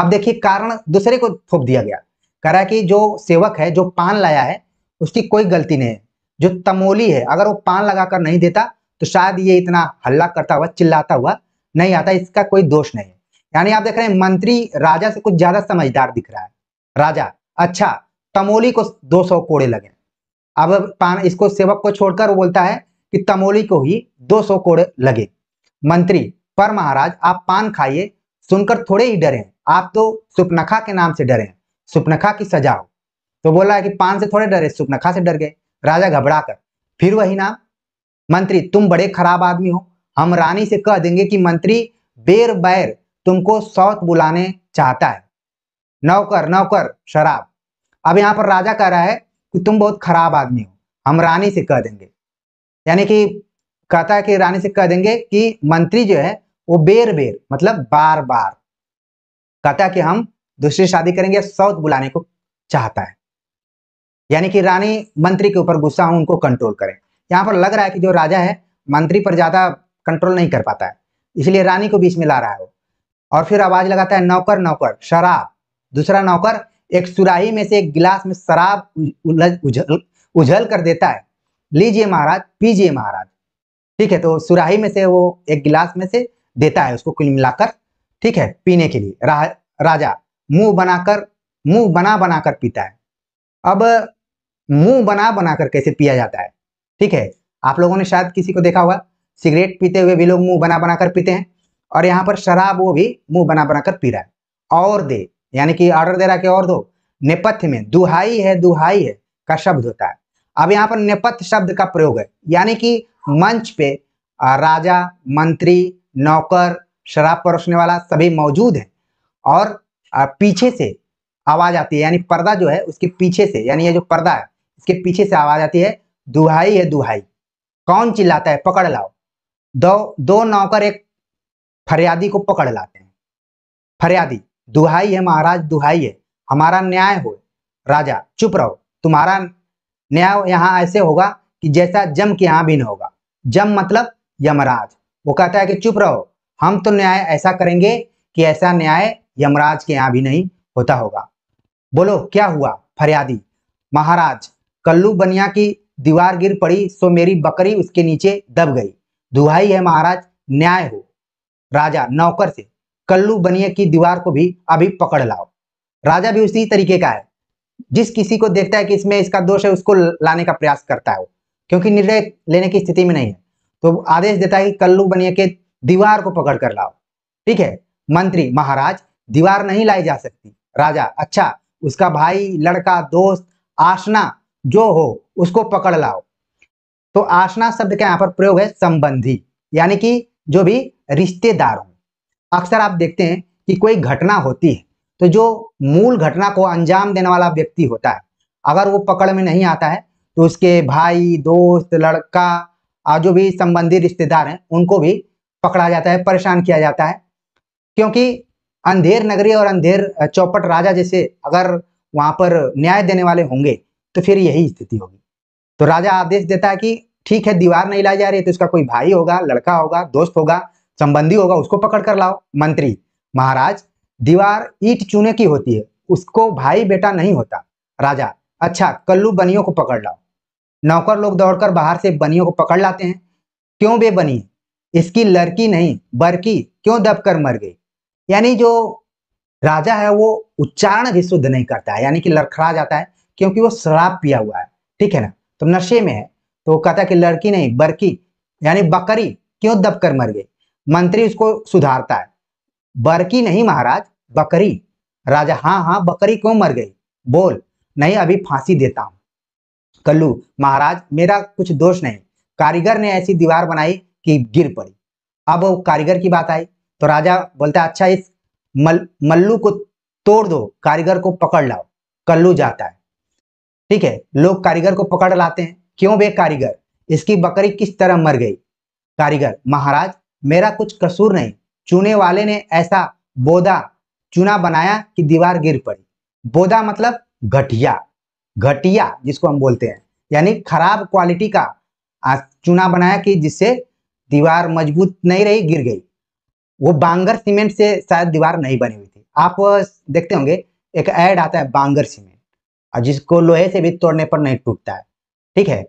अब देखिए कारण दूसरे को थोप दिया गया कह रहा है कि जो सेवक है जो पान लाया है उसकी कोई गलती नहीं है जो तमोली है अगर वो पान लगाकर नहीं देता तो शायद ये इतना हल्ला करता हुआ चिल्लाता हुआ नहीं आता इसका कोई दोष नहीं है यानी आप देख रहे हैं मंत्री राजा से कुछ ज्यादा समझदार दिख रहा है राजा अच्छा तमोली को दो सौ कोड़े लगे अब पान इसको सेवक को छोड़कर वो बोलता है कि तमोली को ही 200 कोड़े लगे मंत्री पर महाराज आप पान खाइए सुनकर थोड़े ही डरे हैं आप तो सुपनखा के नाम से डरे हैं सुपनखा की सजा हो तो बोला है कि पान से थोड़े डरे सुपनखा से डर गए राजा घबरा कर फिर वही नाम मंत्री तुम बड़े खराब आदमी हो हम रानी से कह देंगे कि मंत्री बेर बैर तुमको सौत बुलाने चाहता है नौकर नौकर शराब अब यहाँ पर राजा कह रहा है कि तुम बहुत खराब आदमी हो हम रानी से कह देंगे यानी कि कहता है कि रानी से कह देंगे कि मंत्री जो है वो बेर बेर मतलब बार बार कहता है कि हम दूसरी शादी करेंगे साउथ बुलाने को चाहता है यानी कि रानी मंत्री के ऊपर गुस्सा हो उनको कंट्रोल करें यहाँ पर लग रहा है कि जो राजा है मंत्री पर ज्यादा कंट्रोल नहीं कर पाता है इसलिए रानी को बीच में ला रहा है वो और फिर आवाज लगाता है नौकर नौकर शराब दूसरा नौकर एक सुराही में से एक गिलास में शराब उझल उझल कर देता है लीजिए महाराज पीजिए महाराज ठीक है तो सुराही में से वो एक गिलास में से देता है उसको कुल मिलाकर ठीक है पीने के लिए रा, राजा मुंह बनाकर मुंह बना बनाकर पीता है अब मुंह बना बनाकर कैसे पिया जाता है ठीक है आप लोगों ने शायद किसी को देखा होगा सिगरेट पीते हुए भी लोग मुंह बना बनाकर पीते हैं और यहाँ पर शराब वो भी मुंह बना बनाकर पी रहा है और दे यानी कि ऑर्डर दे रहा कि और दो नेपथ्य में दुहाई है दुहाई है का शब्द होता है अब यहाँ पर नेपथ्य शब्द का प्रयोग है यानी कि मंच पे राजा मंत्री नौकर शराब परोसने वाला सभी मौजूद हैं और पीछे से आवाज आती है यानी पर्दा जो है उसके पीछे से यानी ये जो पर्दा है इसके पीछे से आवाज आती है दुहाई है दुहाई कौन चिल्लाता है पकड़ लाओ दो दो नौकर एक फरियादी को पकड़ लाते हैं फरियादी दुहाई है महाराज दुहाई है हमारा न्याय हो राजा चुप रहो तुम्हारा न्याय यहाँ ऐसे होगा कि जैसा जम के यहाँ भी होगा जम मतलब यमराज वो कहता है कि चुप रहो हम तो न्याय ऐसा करेंगे कि ऐसा न्याय यमराज के यहाँ भी नहीं होता होगा बोलो क्या हुआ फरियादी महाराज कल्लू बनिया की दीवार गिर पड़ी सो मेरी बकरी उसके नीचे दब गई दुहाई है महाराज न्याय हो राजा नौकर से कल्लू बनिए की दीवार को भी अभी पकड़ लाओ राजा भी उसी तरीके का है जिस किसी को देखता है कि इसमें इसका दोष है उसको लाने का प्रयास करता है वो क्योंकि निर्णय लेने की स्थिति में नहीं है तो आदेश देता है कि कल्लू बनिए के दीवार को पकड़ कर लाओ ठीक है मंत्री महाराज दीवार नहीं लाई जा सकती राजा अच्छा उसका भाई लड़का दोस्त आशना जो हो उसको पकड़ लाओ तो आशना शब्द का यहाँ पर प्रयोग है संबंधी यानी कि जो भी रिश्तेदार हो अक्सर आप देखते हैं कि कोई घटना होती है तो जो मूल घटना को अंजाम देने वाला व्यक्ति होता है अगर वो पकड़ में नहीं आता है तो उसके भाई दोस्त लड़का और जो भी संबंधी रिश्तेदार हैं उनको भी पकड़ा जाता है परेशान किया जाता है क्योंकि अंधेर नगरी और अंधेर चौपट राजा जैसे अगर वहाँ पर न्याय देने वाले होंगे तो फिर यही स्थिति होगी तो राजा आदेश देता है कि ठीक है दीवार नहीं लाई जा रही है तो उसका कोई भाई होगा लड़का होगा दोस्त होगा संबंधी होगा उसको पकड़ कर लाओ मंत्री महाराज दीवार ईट चूने की होती है उसको भाई बेटा नहीं होता राजा अच्छा कल्लू बनियों को पकड़ लाओ नौकर लोग दौड़कर बाहर से बनियों को पकड़ लाते हैं क्यों बे बनी इसकी लड़की नहीं बरकी क्यों दबकर मर गई यानी जो राजा है वो उच्चारण भी शुद्ध नहीं करता है यानी कि लड़खड़ा जाता है क्योंकि वो शराब पिया हुआ है ठीक है ना तो नशे में है तो वो कहता है कि लड़की नहीं बरकी यानी बकरी क्यों दबकर मर गई मंत्री उसको सुधारता है बरकी नहीं महाराज बकरी राजा हाँ हाँ बकरी क्यों मर गई बोल नहीं अभी फांसी देता हूं कल्लू महाराज मेरा कुछ दोष नहीं कारीगर ने ऐसी दीवार बनाई कि गिर पड़ी अब वो कारीगर की बात आई तो राजा बोलता अच्छा इस मल मल्लू को तोड़ दो कारीगर को पकड़ लाओ कल्लू जाता है ठीक है लोग कारीगर को पकड़ लाते हैं क्यों बे कारीगर इसकी बकरी किस तरह मर गई कारीगर महाराज मेरा कुछ कसूर नहीं चुने वाले ने ऐसा बोदा चुना बनाया कि दीवार गिर पड़ी बोदा मतलब घटिया घटिया जिसको हम बोलते हैं यानी खराब क्वालिटी का चूना बनाया कि जिससे दीवार मजबूत नहीं रही गिर गई वो बांगर सीमेंट से शायद दीवार नहीं बनी हुई थी आप देखते होंगे एक ऐड आता है बांगर सीमेंट और जिसको लोहे से भी तोड़ने पर नहीं टूटता है ठीक है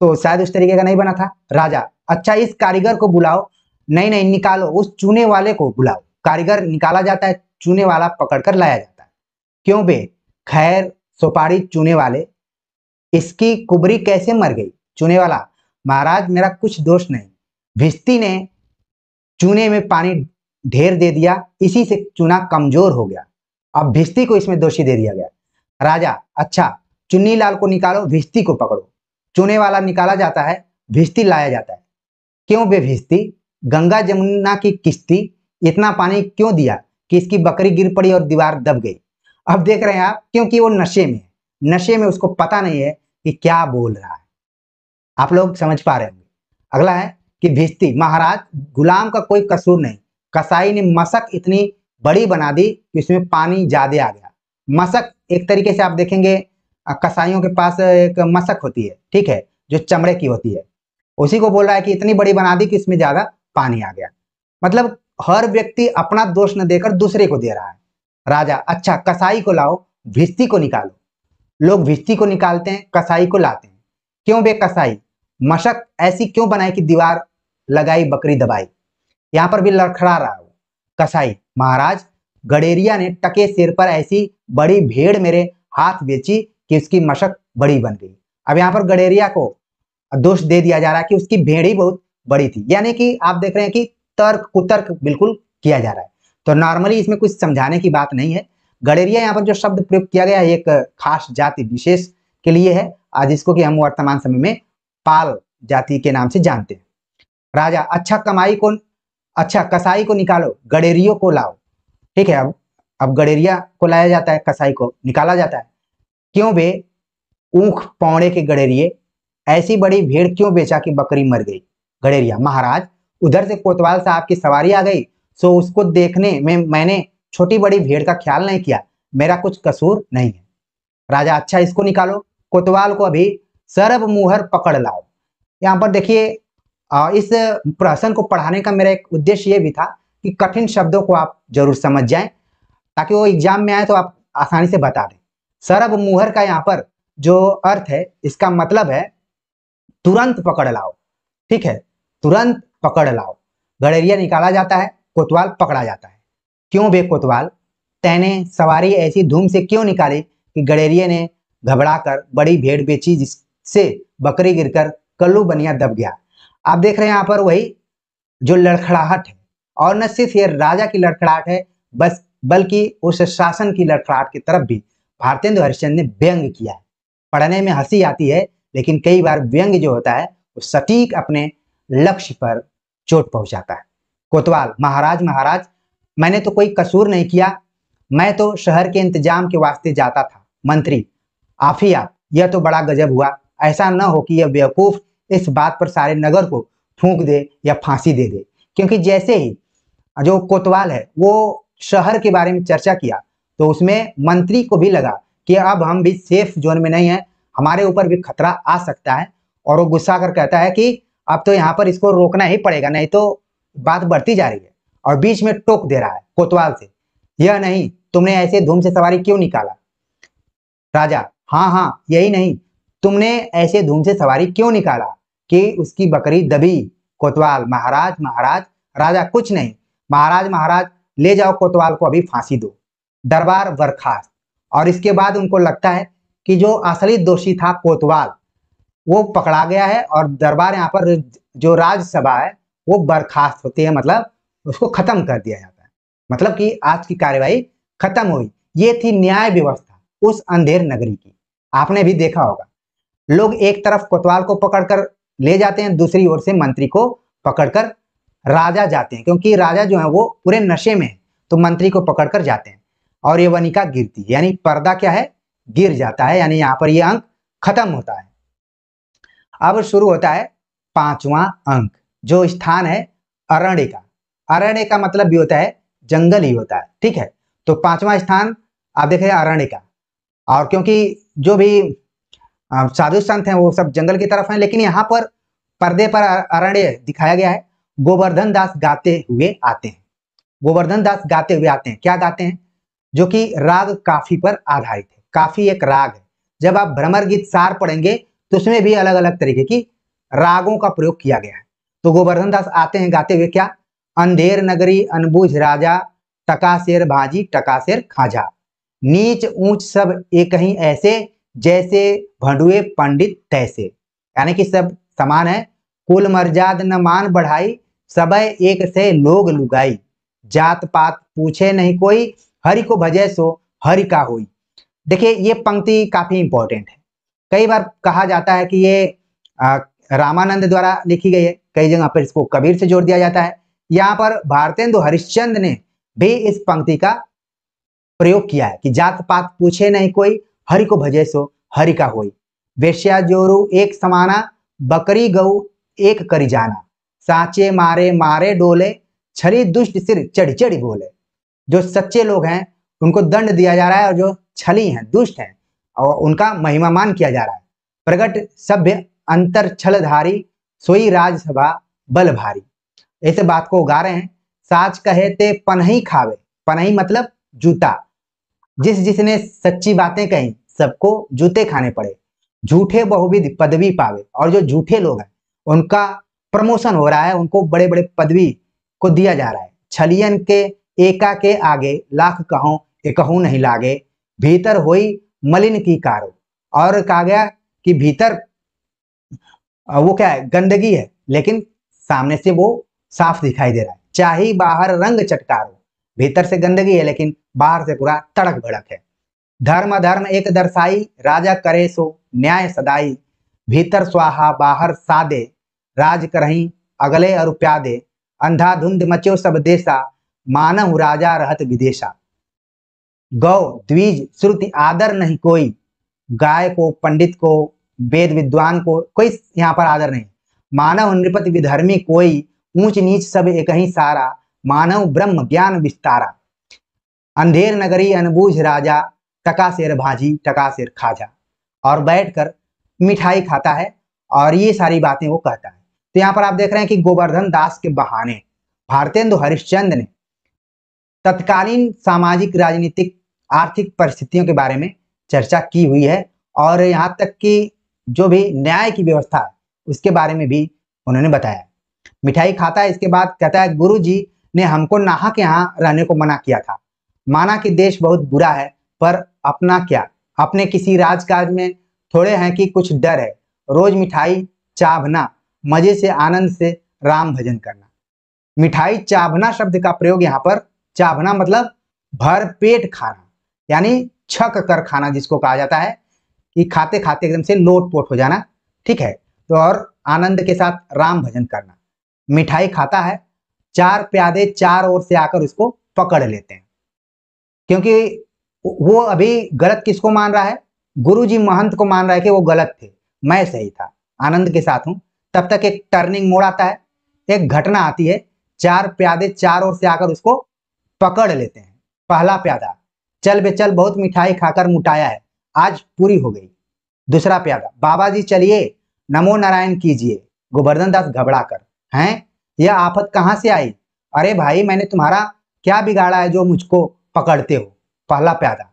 तो शायद उस तरीके का नहीं बना था राजा अच्छा इस कारीगर को बुलाओ नहीं नहीं निकालो उस चूने वाले को बुलाओ कारीगर निकाला जाता है चूने वाला पकड़कर लाया जाता है क्यों बे खैर सुपारी चूने वाले इसकी कुबरी कैसे मर गई चुने वाला महाराज मेरा कुछ दोष नहीं भिस्ती ने चूने में पानी ढेर दे दिया इसी से चूना कमजोर हो गया अब भिस्ती को इसमें दोषी दे दिया गया राजा अच्छा चुन्नी लाल को निकालो भिस्ती को पकड़ो चूने वाला निकाला जाता है भिस्ती लाया जाता है क्यों बे भिस्ती गंगा जमुना की किश्ती इतना पानी क्यों दिया कि इसकी बकरी गिर पड़ी और दीवार दब गई अब देख रहे हैं आप क्योंकि वो नशे में है नशे में उसको पता नहीं है कि क्या बोल रहा है आप लोग समझ पा रहे होंगे अगला है कि भिस्ती महाराज गुलाम का कोई कसूर नहीं कसाई ने मशक इतनी बड़ी बना दी कि उसमें पानी ज़्यादा आ गया मशक एक तरीके से आप देखेंगे कसाईयों के पास एक मशक होती है ठीक है जो चमड़े की होती है उसी को बोल रहा है कि इतनी बड़ी बना दी कि इसमें ज़्यादा पानी आ गया मतलब हर व्यक्ति अपना दोष न देकर दूसरे को दे रहा है राजा अच्छा कसाई को लाओ भिस्ती को निकालो लोग भिस्ती को निकालते हैं कसाई को लाते हैं क्यों बे कसाई मशक ऐसी क्यों बनाई कि दीवार लगाई बकरी दबाई यहाँ पर भी लड़खड़ा रहा वो कसाई महाराज गडेरिया ने टके सिर पर ऐसी बड़ी भेड़ मेरे हाथ बेची कि उसकी मशक बड़ी बन गई अब यहाँ पर गडेरिया को दोष दे दिया जा रहा है कि उसकी भेड़ ही बहुत बड़ी थी यानी कि आप देख रहे हैं कि तर्क कुतर्क बिल्कुल किया जा रहा है तो नॉर्मली इसमें कुछ समझाने की बात नहीं है गड़ेरिया यहाँ पर जो शब्द प्रयोग किया गया है एक खास जाति विशेष के लिए है जिसको कि हम वर्तमान समय में पाल जाति के नाम से जानते हैं राजा अच्छा कमाई को अच्छा कसाई को निकालो गडेरियो को लाओ ठीक है अब अब गडेरिया को लाया जाता है कसाई को निकाला जाता है क्यों बे ऊख पौड़े के गडेरिए ऐसी बड़ी भेड़ क्यों बेचा कि बकरी मर गई गड़ेरिया महाराज उधर से कोतवाल साहब की सवारी आ गई सो उसको देखने में मैंने छोटी बड़ी भीड़ का ख्याल नहीं किया मेरा कुछ कसूर नहीं है राजा अच्छा इसको निकालो कोतवाल को अभी सर्व मुहर पकड़ लाओ यहाँ पर देखिए इस प्रहसन को पढ़ाने का मेरा एक उद्देश्य ये भी था कि कठिन शब्दों को आप जरूर समझ जाए ताकि वो एग्जाम में आए तो आप आसानी से बता दें सर्व मुहर का यहाँ पर जो अर्थ है इसका मतलब है तुरंत पकड़ लाओ ठीक है तुरंत पकड़ लाओ गड़ेरिया निकाला जाता है कोतवाल पकड़ा जाता है क्यों बे कोतवाल तैने सवारी ऐसी धूम से क्यों निकाली कि गड़ेरिया ने घबरा कर बड़ी भेड़ बेची जिससे बकरी गिरकर कल्लू बनिया दब गया आप देख रहे हैं यहाँ पर वही जो लड़खड़ाहट है और न सिर्फ ये राजा की लड़खड़ाहट है बस बल्कि उस शासन की लड़खड़ाहट की तरफ भी भारतीय हरिश्चंद ने व्यंग किया है पढ़ने में हंसी आती है लेकिन कई बार व्यंग जो होता है वो सटीक अपने लक्ष्य पर चोट पहुंचाता है कोतवाल महाराज महाराज मैंने तो कोई कसूर नहीं किया मैं तो शहर के इंतजाम के वास्ते जाता था मंत्री आफिया यह तो बड़ा गजब हुआ ऐसा न हो कि यह बेवकूफ इस बात पर सारे नगर को फूंक दे या फांसी दे दे क्योंकि जैसे ही जो कोतवाल है वो शहर के बारे में चर्चा किया तो उसमें मंत्री को भी लगा कि अब हम भी सेफ जोन में नहीं है हमारे ऊपर भी खतरा आ सकता है और वो गुस्सा कर कहता है कि अब तो यहाँ पर इसको रोकना ही पड़ेगा नहीं तो बात बढ़ती जा रही है और बीच में टोक दे रहा है कोतवाल से यह नहीं तुमने ऐसे धूम से सवारी क्यों निकाला राजा हाँ हाँ यही नहीं तुमने ऐसे धूम से सवारी क्यों निकाला कि उसकी बकरी दबी कोतवाल महाराज महाराज राजा कुछ नहीं महाराज महाराज ले जाओ कोतवाल को अभी फांसी दो दरबार बर्खास्त और इसके बाद उनको लगता है कि जो असली दोषी था कोतवाल वो पकड़ा गया है और दरबार यहाँ पर जो राज्यसभा है वो बर्खास्त होती है मतलब उसको खत्म कर दिया जाता है मतलब कि आज की कार्यवाही खत्म हुई ये थी न्याय व्यवस्था उस अंधेर नगरी की आपने भी देखा होगा लोग एक तरफ कोतवाल को पकड़कर ले जाते हैं दूसरी ओर से मंत्री को पकड़कर राजा जाते हैं क्योंकि राजा जो है वो पूरे नशे में है तो मंत्री को पकड़कर जाते हैं और ये वनिका गिरती है यानी पर्दा क्या है गिर जाता है यानी यहाँ पर ये अंक खत्म होता है अब शुरू होता है पांचवा अंक जो स्थान है अरण्य का अरण्य का मतलब भी होता है जंगल ही होता है ठीक है तो पांचवा स्थान आप देख रहे हैं अरण्य का और क्योंकि जो भी साधु संत हैं वो सब जंगल की तरफ हैं लेकिन यहाँ पर पर्दे पर अरण्य दिखाया गया है गोवर्धन दास गाते हुए आते हैं गोवर्धन दास गाते हुए आते हैं क्या गाते हैं जो कि राग काफी पर आधारित है काफी एक राग है जब आप भ्रमर गीत सार पढ़ेंगे तो उसमें भी अलग अलग तरीके की रागों का प्रयोग किया गया है तो गोवर्धन दास आते हैं गाते हुए क्या अंधेर नगरी अनबुझ राजा टकाशेर भाजी टकाशेर खाजा नीच ऊंच सब एक ही ऐसे जैसे भंडुए पंडित तैसे यानी कि सब समान है कुल मर्जाद न मान बढ़ाई सब एक से लोग लुगाई जात पात पूछे नहीं कोई हरि को भजे सो हरि का होई देखिये ये पंक्ति काफी इंपॉर्टेंट है कई बार कहा जाता है कि ये रामानंद द्वारा लिखी गई है कई जगह पर इसको कबीर से जोड़ दिया जाता है यहाँ पर भारतेंदु हरिश्चंद ने भी इस पंक्ति का प्रयोग किया है कि जात पात पूछे नहीं कोई हरि को भजे सो हरि का होई वेश्या जोरु एक समाना बकरी गऊ एक करी जाना साचे मारे मारे डोले छली दुष्ट सिर चढ़ी चढ़ी बोले जो सच्चे लोग हैं उनको दंड दिया जा रहा है और जो छली हैं दुष्ट हैं और उनका महिमामान किया जा रहा है प्रगट सभ्य अंतर छलधारी सोई राजसभा बल भारी ऐसे बात को उगा रहे हैं साच कहे ते पनही खावे पनही मतलब जूता जिस जिसने सच्ची बातें कही सबको जूते खाने पड़े झूठे बहुविध पदवी पावे और जो झूठे लोग हैं उनका प्रमोशन हो रहा है उनको बड़े बड़े पदवी को दिया जा रहा है छलियन के एका के आगे लाख कहो एक नहीं लागे भीतर होई मलिन की कारो और कहा गया कि भीतर वो क्या है गंदगी है लेकिन सामने से वो साफ दिखाई दे रहा है चाहे बाहर रंग चटकारो भीतर से गंदगी है लेकिन बाहर से पूरा तड़क भड़क है धर्म धर्म एक दर्शाई राजा करे सो न्याय सदाई भीतर स्वाहा बाहर सादे राज करही अगले और प्यादे अंधाधुंध मचो सब देशा मानव राजा रहत विदेशा गौ द्विज श्रुति आदर नहीं कोई गाय को पंडित को वेद विद्वान को कोई यहाँ पर आदर नहीं मानव नृपत विधर्मी कोई ऊंच नीच सब एक ही सारा मानव ब्रह्म ज्ञान विस्तारा अंधेर नगरी अनबूझ राजा टका शेर भाजी टका शेर खाजा और बैठकर मिठाई खाता है और ये सारी बातें वो कहता है तो यहाँ पर आप देख रहे हैं कि गोवर्धन दास के बहाने भारतेंदु हरिश्चंद्र ने तत्कालीन सामाजिक राजनीतिक आर्थिक परिस्थितियों के बारे में चर्चा की हुई है और यहाँ तक कि जो भी न्याय की व्यवस्था उसके बारे में भी उन्होंने बताया मिठाई खाता है इसके बाद कहता है गुरु जी ने हमको नाहक यहाँ रहने को मना किया था माना कि देश बहुत बुरा है पर अपना क्या अपने किसी राजकाज में थोड़े हैं कि कुछ डर है रोज मिठाई चाभना मजे से आनंद से राम भजन करना मिठाई चाभना शब्द का प्रयोग यहाँ पर चाभना मतलब भर पेट खाना यानी छक कर खाना जिसको कहा जाता है कि खाते खाते एकदम से लोट पोट हो जाना ठीक है तो और आनंद के साथ राम भजन करना मिठाई खाता है चार प्यादे चार ओर से आकर उसको पकड़ लेते हैं क्योंकि वो अभी गलत किसको मान रहा है गुरु जी महंत को मान रहा है कि वो गलत थे मैं सही था आनंद के साथ हूं तब तक एक टर्निंग मोड़ आता है एक घटना आती है चार प्यादे चार ओर से आकर उसको पकड़ लेते हैं पहला प्यादा चल बे चल बहुत मिठाई खाकर मुटाया है आज पूरी हो गई दूसरा प्यादा बाबा जी चलिए नमो नारायण कीजिए गोवर्धन दास घबरा कर हैं यह आफत कहाँ से आई अरे भाई मैंने तुम्हारा क्या बिगाड़ा है जो मुझको पकड़ते हो पहला प्यादा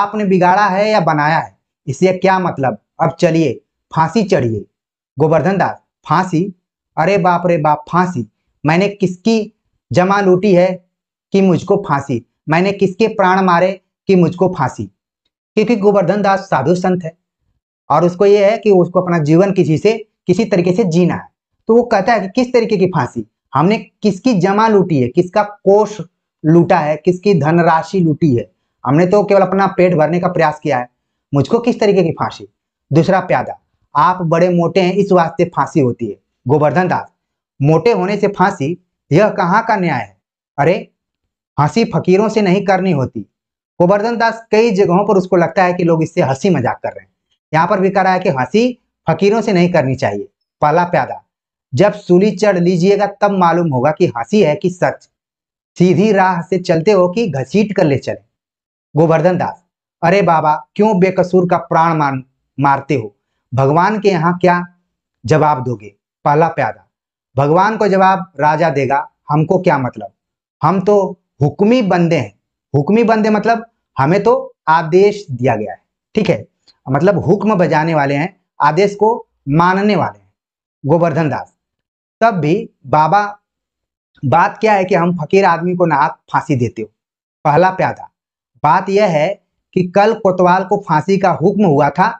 आपने बिगाड़ा है या बनाया है इसलिए क्या मतलब अब चलिए फांसी चढ़िए गोवर्धन दास फांसी अरे बाप रे बाप फांसी मैंने किसकी जमा लूटी है कि मुझको फांसी मैंने किसके प्राण मारे कि मुझको फांसी क्योंकि गोवर्धन दास साधु संत है और उसको ये है कि उसको अपना जीवन किसी से किसी तरीके से जीना है तो वो कहता है कि किस तरीके की फांसी हमने किसकी जमा लूटी है किसका कोष लूटा है किसकी धनराशि लूटी है हमने तो केवल अपना पेट भरने का प्रयास किया है मुझको किस तरीके की फांसी दूसरा प्यादा आप बड़े मोटे हैं इस वास्ते फांसी होती है गोवर्धन दास मोटे होने से फांसी यह कहाँ का न्याय है अरे फांसी फकीरों से नहीं करनी होती गोवर्धन दास कई जगहों पर उसको लगता है कि लोग इससे हंसी मजाक कर रहे हैं यहाँ पर भी कह रहा है कि हंसी फकीरों से नहीं करनी चाहिए पहला प्यादा जब सूली चढ़ लीजिएगा तब मालूम होगा कि हंसी है कि सच सीधी राह से चलते हो कि घसीट कर ले चले गोवर्धन दास अरे बाबा क्यों बेकसूर का प्राण मान मारते हो भगवान के यहाँ क्या जवाब दोगे पहला प्यादा भगवान को जवाब राजा देगा हमको क्या मतलब हम तो हुक्मी बंदे हैं हुक्मी बंदे मतलब हमें तो आदेश दिया गया है ठीक है मतलब हुक्म बजाने वाले हैं आदेश को मानने वाले हैं गोवर्धन दास तब भी बाबा बात क्या है कि हम फकीर आदमी को ना फांसी देते हो पहला प्यादा बात यह है कि कल कोतवाल को फांसी का हुक्म हुआ था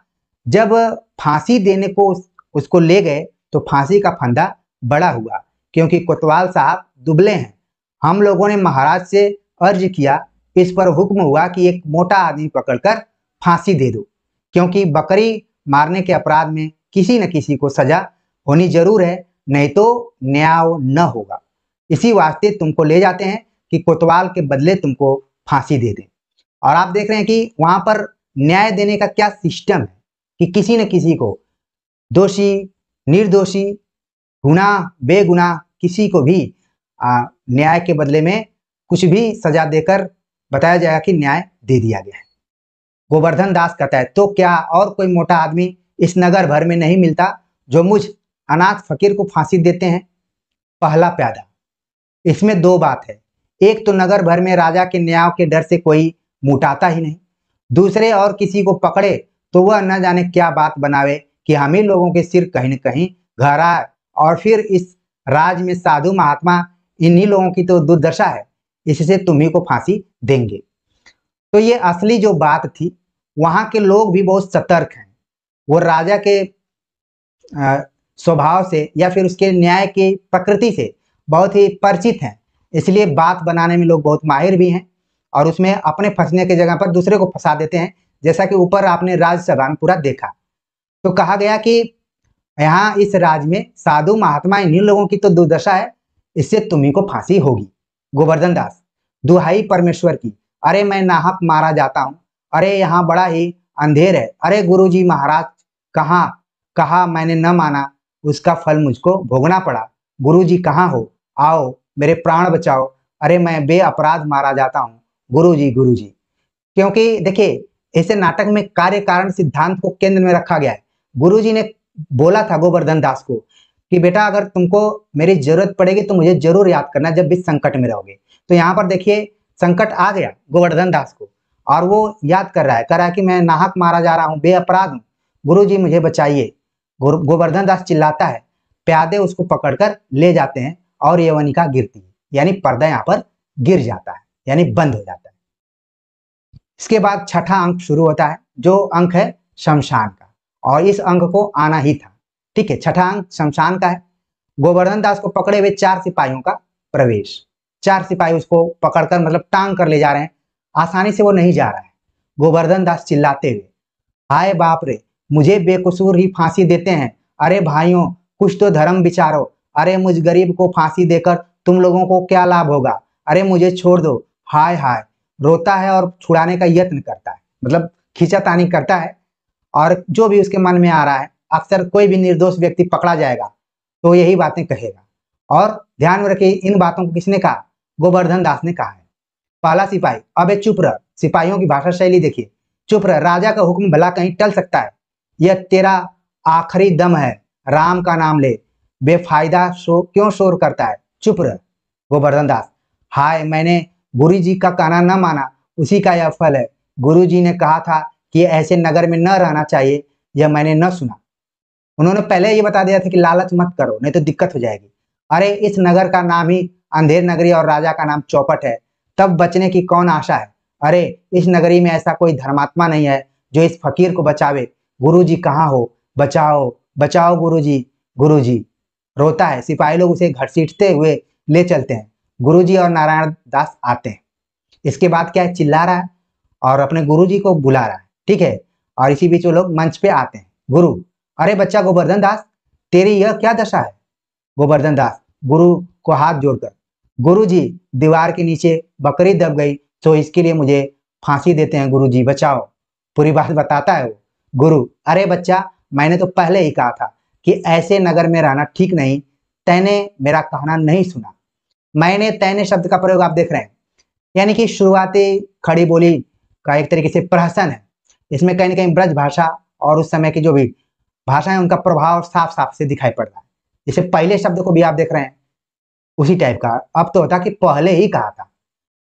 जब फांसी देने को उस, उसको ले गए तो फांसी का फंदा बड़ा हुआ क्योंकि कोतवाल साहब दुबले हैं हम लोगों ने महाराज से अर्ज किया इस पर हुक्म हुआ कि एक मोटा आदमी पकड़कर फांसी दे दो क्योंकि बकरी मारने के अपराध में किसी न किसी को सजा होनी जरूर है नहीं तो न्याय न होगा इसी वास्ते तुमको ले जाते हैं कि कोतवाल के बदले तुमको फांसी दे दें और आप देख रहे हैं कि वहां पर न्याय देने का क्या सिस्टम है कि किसी न किसी को दोषी निर्दोषी गुना बेगुना किसी को भी न्याय के बदले में कुछ भी सजा देकर बताया जाएगा कि न्याय दे दिया गया है गोवर्धन दास कहता है तो क्या और कोई मोटा आदमी इस नगर भर में नहीं मिलता जो मुझ अनाथ फकीर को फांसी देते हैं पहला प्यादा इसमें दो बात है एक तो नगर भर में राजा के न्याय के डर से कोई मुटाता ही नहीं दूसरे और किसी को पकड़े तो वह न जाने क्या बात बनावे कि हम ही लोगों के सिर कहीं न कहीं घर आए और फिर इस राज में साधु महात्मा इन्हीं लोगों की तो दुर्दशा है इससे तुम्ही को फांसी देंगे तो ये असली जो बात थी वहाँ के लोग भी बहुत सतर्क हैं वो राजा के स्वभाव से या फिर उसके न्याय की प्रकृति से बहुत ही परिचित हैं इसलिए बात बनाने में लोग बहुत माहिर भी हैं और उसमें अपने फंसने की जगह पर दूसरे को फंसा देते हैं जैसा कि ऊपर आपने राज्यसभा में पूरा देखा तो कहा गया कि यहाँ इस राज्य में साधु महात्मा इन्हीं लोगों की तो दुर्दशा है इससे तुम्ही को फांसी होगी गोवर्धन दास दुहाई परमेश्वर की अरे मैं नाहक मारा जाता हूँ अरे यहाँ बड़ा ही अंधेर है अरे गुरुजी महाराज कहाँ कहा मैंने न माना उसका फल मुझको भोगना पड़ा गुरुजी कहाँ हो आओ मेरे प्राण बचाओ अरे मैं बे अपराध मारा जाता हूँ गुरु जी, गुरु जी। क्योंकि देखिये ऐसे नाटक में कार्य कारण सिद्धांत को केंद्र में रखा गया है गुरुजी ने बोला था गोवर्धन दास को कि बेटा अगर तुमको मेरी जरूरत पड़ेगी तो मुझे जरूर याद करना जब भी संकट में रहोगे तो यहाँ पर देखिए संकट आ गया गोवर्धन दास को और वो याद कर रहा है कह रहा है कि मैं नाहक मारा जा रहा हूँ बेअपराध हूँ गुरु जी मुझे बचाइए गोवर्धन दास चिल्लाता है प्यादे उसको पकड़कर ले जाते हैं और यवनिका गिरती है यानी पर्दा यहाँ पर गिर जाता है यानी बंद हो जाता है इसके बाद छठा अंक शुरू होता है जो अंक है शमशान का और इस अंक को आना ही था ठीक है छठा अंक शमशान का है गोवर्धन दास को पकड़े हुए चार सिपाहियों का प्रवेश चार सिपाही उसको पकड़कर मतलब टांग कर ले जा रहे हैं आसानी से वो नहीं जा रहा है गोवर्धन दास चिल्लाते हुए हाय बाप रे मुझे बेकसूर ही फांसी देते हैं अरे भाइयों कुछ तो धर्म विचारो अरे मुझ गरीब को फांसी देकर तुम लोगों को क्या लाभ होगा अरे मुझे छोड़ दो हाय हाय रोता है और छुड़ाने का यत्न करता है मतलब खींचातानी करता है और जो भी उसके मन में आ रहा है अक्सर कोई भी निर्दोष व्यक्ति पकड़ा जाएगा तो यही बातें कहेगा और ध्यान में रखिए इन बातों को किसने कहा गोवर्धन दास ने कहा है पहला सिपाही अबे चुप रह सिपाहियों की भाषा शैली देखिए चुप रह राजा का हुक्म भला कहीं टल सकता है यह तेरा आखिरी दम है राम का नाम ले बेफायदा शो क्यों शोर करता है चुप रह गोवर्धन दास हाय मैंने गुरु जी का कहना न माना उसी का यह फल है गुरु जी ने कहा था कि ऐसे नगर में न रहना चाहिए यह मैंने न सुना उन्होंने पहले ये बता दिया था कि लालच मत करो नहीं तो दिक्कत हो जाएगी अरे इस नगर का नाम ही अंधेर नगरी और राजा का नाम चौपट है तब बचने की कौन आशा है अरे इस नगरी में ऐसा कोई धर्मात्मा नहीं है जो इस फकीर को बचावे गुरु जी कहाँ हो बचाओ बचाओ गुरु जी गुरु जी रोता है सिपाही लोग उसे घसीटते हुए ले चलते हैं गुरु जी और नारायण दास आते हैं इसके बाद क्या है चिल्ला रहा है और अपने गुरु जी को बुला रहा है ठीक है और इसी बीच वो लोग मंच पे आते हैं गुरु अरे बच्चा गोवर्धन दास तेरी यह क्या दशा है गोवर्धन दास गुरु को हाथ जोड़कर गुरु जी दीवार के नीचे बकरी दब गई तो इसके लिए मुझे फांसी देते हैं गुरु जी बचाओ पूरी बात बताता है वो गुरु अरे बच्चा मैंने तो पहले ही कहा था कि ऐसे नगर में रहना ठीक नहीं तैने मेरा कहना नहीं सुना मैंने तैने शब्द का प्रयोग आप देख रहे हैं यानी कि शुरुआती खड़ी बोली का एक तरीके से प्रहसन है इसमें कहीं ना कहीं ब्रज भाषा और उस समय की जो भी में उनका प्रभाव साफ साफ से दिखाई पड़ रहा है जैसे पहले शब्द को भी आप देख रहे हैं उसी टाइप का अब तो होता कि पहले ही कहा था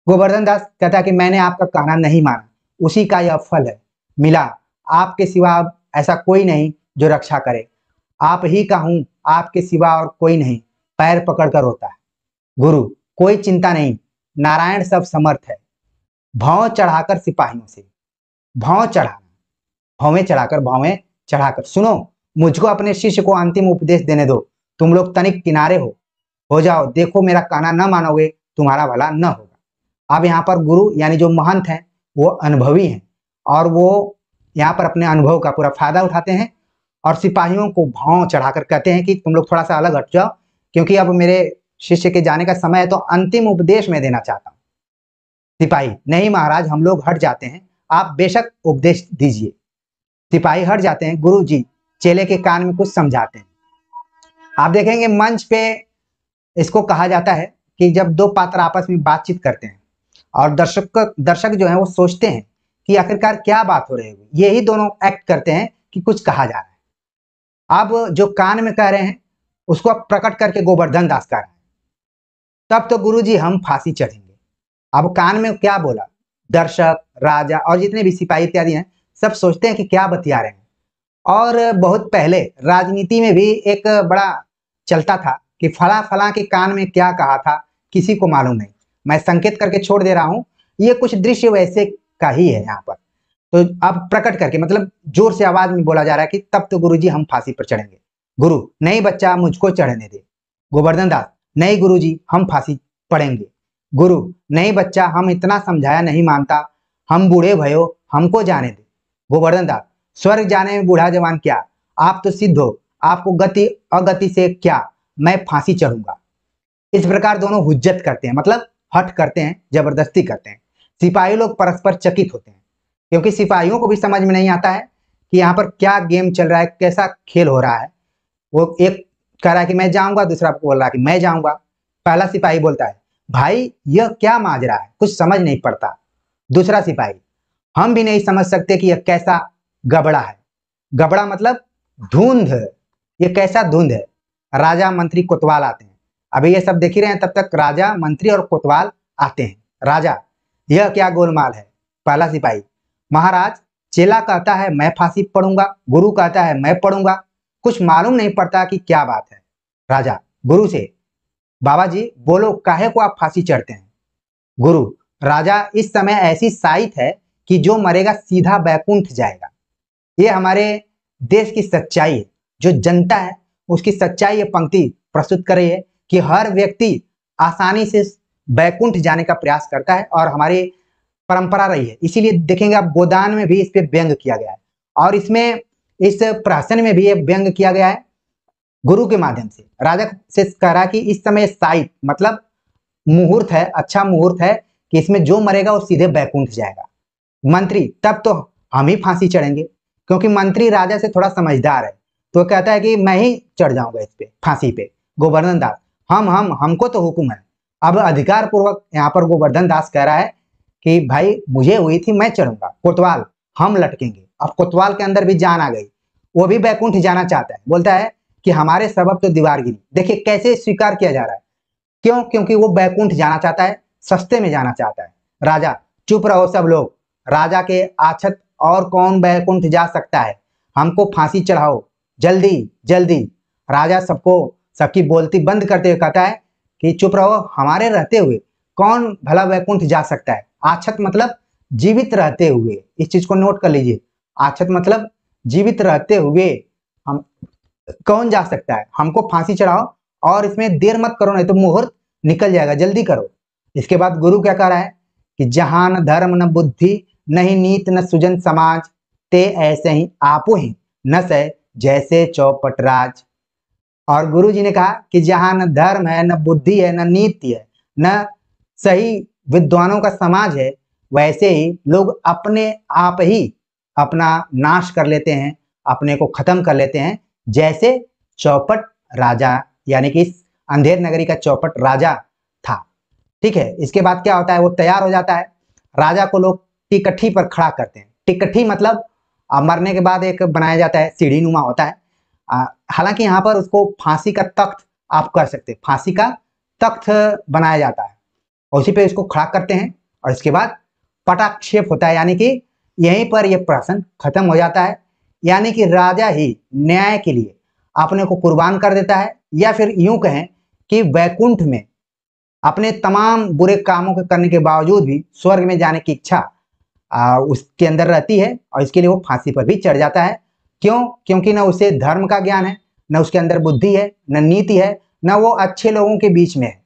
गोवर्धन दास कहता कि मैंने आपका कहना नहीं माना उसी का यह फल है मिला आपके सिवा ऐसा कोई नहीं जो रक्षा करे आप ही का हूं आपके सिवा और कोई नहीं पैर पकड़कर रोता है गुरु कोई चिंता नहीं नारायण सब समर्थ है भाव चढ़ाकर सिपाहियों से भाव चढ़ाना भावें चढ़ाकर भावें चढ़ाकर सुनो मुझको अपने शिष्य को अंतिम उपदेश देने दो तुम लोग तनिक किनारे हो हो जाओ देखो मेरा कहना न मानोगे तुम्हारा भला न होगा अब यहाँ पर गुरु यानी जो महंत हैं वो अनुभवी हैं और वो यहाँ पर अपने अनुभव का पूरा फायदा उठाते हैं और सिपाहियों को भाव चढ़ाकर कहते हैं कि तुम लोग थोड़ा सा अलग हट जाओ क्योंकि अब मेरे शिष्य के जाने का समय है तो अंतिम उपदेश में देना चाहता हूँ सिपाही नहीं महाराज हम लोग हट जाते हैं आप बेशक उपदेश दीजिए सिपाही हट जाते हैं गुरु जी चेले के कान में कुछ समझाते हैं आप देखेंगे मंच पे इसको कहा जाता है कि जब दो पात्र आपस में बातचीत करते हैं और दर्शक दर्शक जो है वो सोचते हैं कि आखिरकार क्या बात हो रही है यही दोनों एक्ट करते हैं कि कुछ कहा जा रहा है अब जो कान में कह रहे हैं उसको अब प्रकट करके गोवर्धन दास कर रहे हैं तब तो गुरु जी हम फांसी चढ़ेंगे अब कान में क्या बोला दर्शक राजा और जितने भी सिपाही इत्यादि हैं सब सोचते हैं कि क्या बतिया रहे हैं और बहुत पहले राजनीति में भी एक बड़ा चलता था कि फला फला के कान में क्या कहा था किसी को मालूम नहीं मैं संकेत करके छोड़ दे रहा हूँ ये कुछ दृश्य वैसे का ही है यहाँ पर तो अब प्रकट करके मतलब जोर से आवाज में बोला जा रहा है कि तब तो गुरु जी हम फांसी पर चढ़ेंगे गुरु नहीं बच्चा मुझको चढ़ने दे गोवर्धन दास नहीं जी हम फांसी पढ़ेंगे गुरु नहीं बच्चा हम इतना समझाया नहीं मानता हम बूढ़े भयो हमको जाने दे गोवर्धन दास स्वर्ग जाने में बूढ़ा जवान क्या आप तो सिद्ध हो आपको गति अगति से क्या मैं फांसी चढ़ूंगा इस प्रकार दोनों हुज्जत करते हैं मतलब हट करते हैं जबरदस्ती करते हैं सिपाही लोग परस्पर चकित होते हैं क्योंकि सिपाहियों को भी समझ में नहीं आता है कि यहाँ पर क्या गेम चल रहा है कैसा खेल हो रहा है वो एक कह रहा है कि मैं जाऊंगा दूसरा बोल रहा है कि मैं जाऊंगा पहला सिपाही बोलता है भाई यह क्या माज रहा है कुछ समझ नहीं पड़ता दूसरा सिपाही हम भी नहीं समझ सकते कि यह कैसा गबड़ा है गबड़ा मतलब धुंध ये कैसा धुंध है राजा मंत्री कोतवाल आते हैं अभी ये सब देख ही रहे हैं तब तक राजा मंत्री और कोतवाल आते हैं राजा यह क्या गोलमाल है पहला सिपाही महाराज चेला कहता है मैं फांसी पढ़ूंगा गुरु कहता है मैं पढ़ूंगा कुछ मालूम नहीं पड़ता कि क्या बात है राजा गुरु से बाबा जी बोलो काहे को आप फांसी चढ़ते हैं गुरु राजा इस समय ऐसी साइत है कि जो मरेगा सीधा बैकुंठ जाएगा ये हमारे देश की सच्चाई है जो जनता है उसकी सच्चाई ये पंक्ति प्रस्तुत कर रही है कि हर व्यक्ति आसानी से बैकुंठ जाने का प्रयास करता है और हमारी परंपरा रही है इसीलिए देखेंगे आप गोदान में भी इस पर व्यंग किया गया है और इसमें इस प्रहसन में भी ये व्यंग किया गया है गुरु के माध्यम से राजा से कह रहा कि इस समय साइप मतलब मुहूर्त है अच्छा मुहूर्त है कि इसमें जो मरेगा वो सीधे बैकुंठ जाएगा मंत्री तब तो हम ही फांसी चढ़ेंगे क्योंकि मंत्री राजा से थोड़ा समझदार है तो कहता है कि मैं ही चढ़ जाऊंगा इस पे फांसी पे गोवर्धन दास हम हम हमको तो हुक्म है अब अधिकार पूर्वक यहाँ पर गोवर्धन दास कह रहा है कि भाई मुझे हुई थी मैं चढ़ूंगा कोतवाल हम लटकेंगे अब कोतवाल के अंदर भी जान आ गई वो भी बैकुंठ जाना चाहता है बोलता है कि हमारे सबब तो दीवार गिरी देखिए कैसे स्वीकार किया जा रहा है क्यों क्योंकि वो बैकुंठ जाना चाहता है सस्ते में जाना चाहता है राजा चुप रहो सब लोग राजा के आछत और कौन बैकुंठ जा सकता है हमको फांसी चढ़ाओ जल्दी जल्दी राजा सबको सबकी बोलती बंद करते हुए कहता है कि चुप रहो हमारे रहते हुए कौन भला वैकुंठ जा सकता है आछत मतलब जीवित रहते हुए इस चीज को नोट कर लीजिए आछत मतलब जीवित रहते हुए हम कौन जा सकता है हमको फांसी चढ़ाओ और इसमें देर मत करो नहीं तो मुहूर्त निकल जाएगा जल्दी करो इसके बाद गुरु क्या कह रहा है कि जहान धर्म न बुद्धि नहीं नीत न सुजन समाज ते ऐसे ही आपो ही न से जैसे चौपटराज और गुरु जी ने कहा कि जहां न धर्म है न बुद्धि है न नीति है न सही विद्वानों का समाज है वैसे ही लोग अपने आप ही अपना नाश कर लेते हैं अपने को खत्म कर लेते हैं जैसे चौपट राजा यानी कि इस अंधेर नगरी का चौपट राजा था ठीक है इसके बाद क्या होता है वो तैयार हो जाता है राजा को लोग टिकट्ठी पर खड़ा करते हैं टिकट्ठी मतलब आ, मरने के बाद एक बनाया जाता है सीढ़ी नुमा होता है हालांकि यहाँ पर उसको फांसी का तख्त आप कर सकते हैं फांसी का तख्त बनाया जाता है और उसी पे इसको खड़ा करते हैं और इसके बाद पटाक्षेप होता है यानी कि यहीं पर यह प्रश्न खत्म हो जाता है यानी कि राजा ही न्याय के लिए अपने को कुर्बान कर देता है या फिर यूं कहें कि वैकुंठ में अपने तमाम बुरे कामों के करने के बावजूद भी स्वर्ग में जाने की इच्छा आ, उसके अंदर रहती है और इसके लिए वो फांसी पर भी चढ़ जाता है क्यों क्योंकि ना उसे धर्म का ज्ञान है ना उसके अंदर बुद्धि है न नीति है ना वो अच्छे लोगों के बीच में है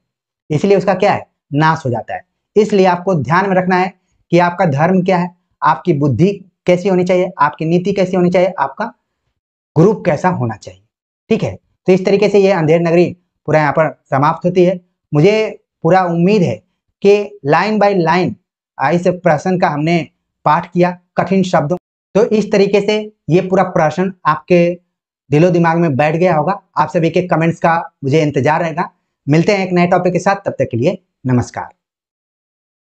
इसलिए उसका क्या है नाश हो जाता है इसलिए आपको ध्यान में रखना है कि आपका धर्म क्या है आपकी बुद्धि कैसी होनी चाहिए आपकी नीति कैसी होनी चाहिए आपका ग्रुप कैसा होना चाहिए ठीक है तो इस तरीके से ये अंधेर नगरी पूरा यहाँ पर समाप्त होती है मुझे पूरा उम्मीद है कि लाइन बाय लाइन इस प्रश्न का हमने पाठ किया कठिन शब्दों तो इस तरीके से ये पूरा प्रश्न आपके दिलो दिमाग में बैठ गया होगा आप सभी के कमेंट्स का मुझे इंतजार रहेगा मिलते हैं एक नए टॉपिक के साथ तब तक के लिए नमस्कार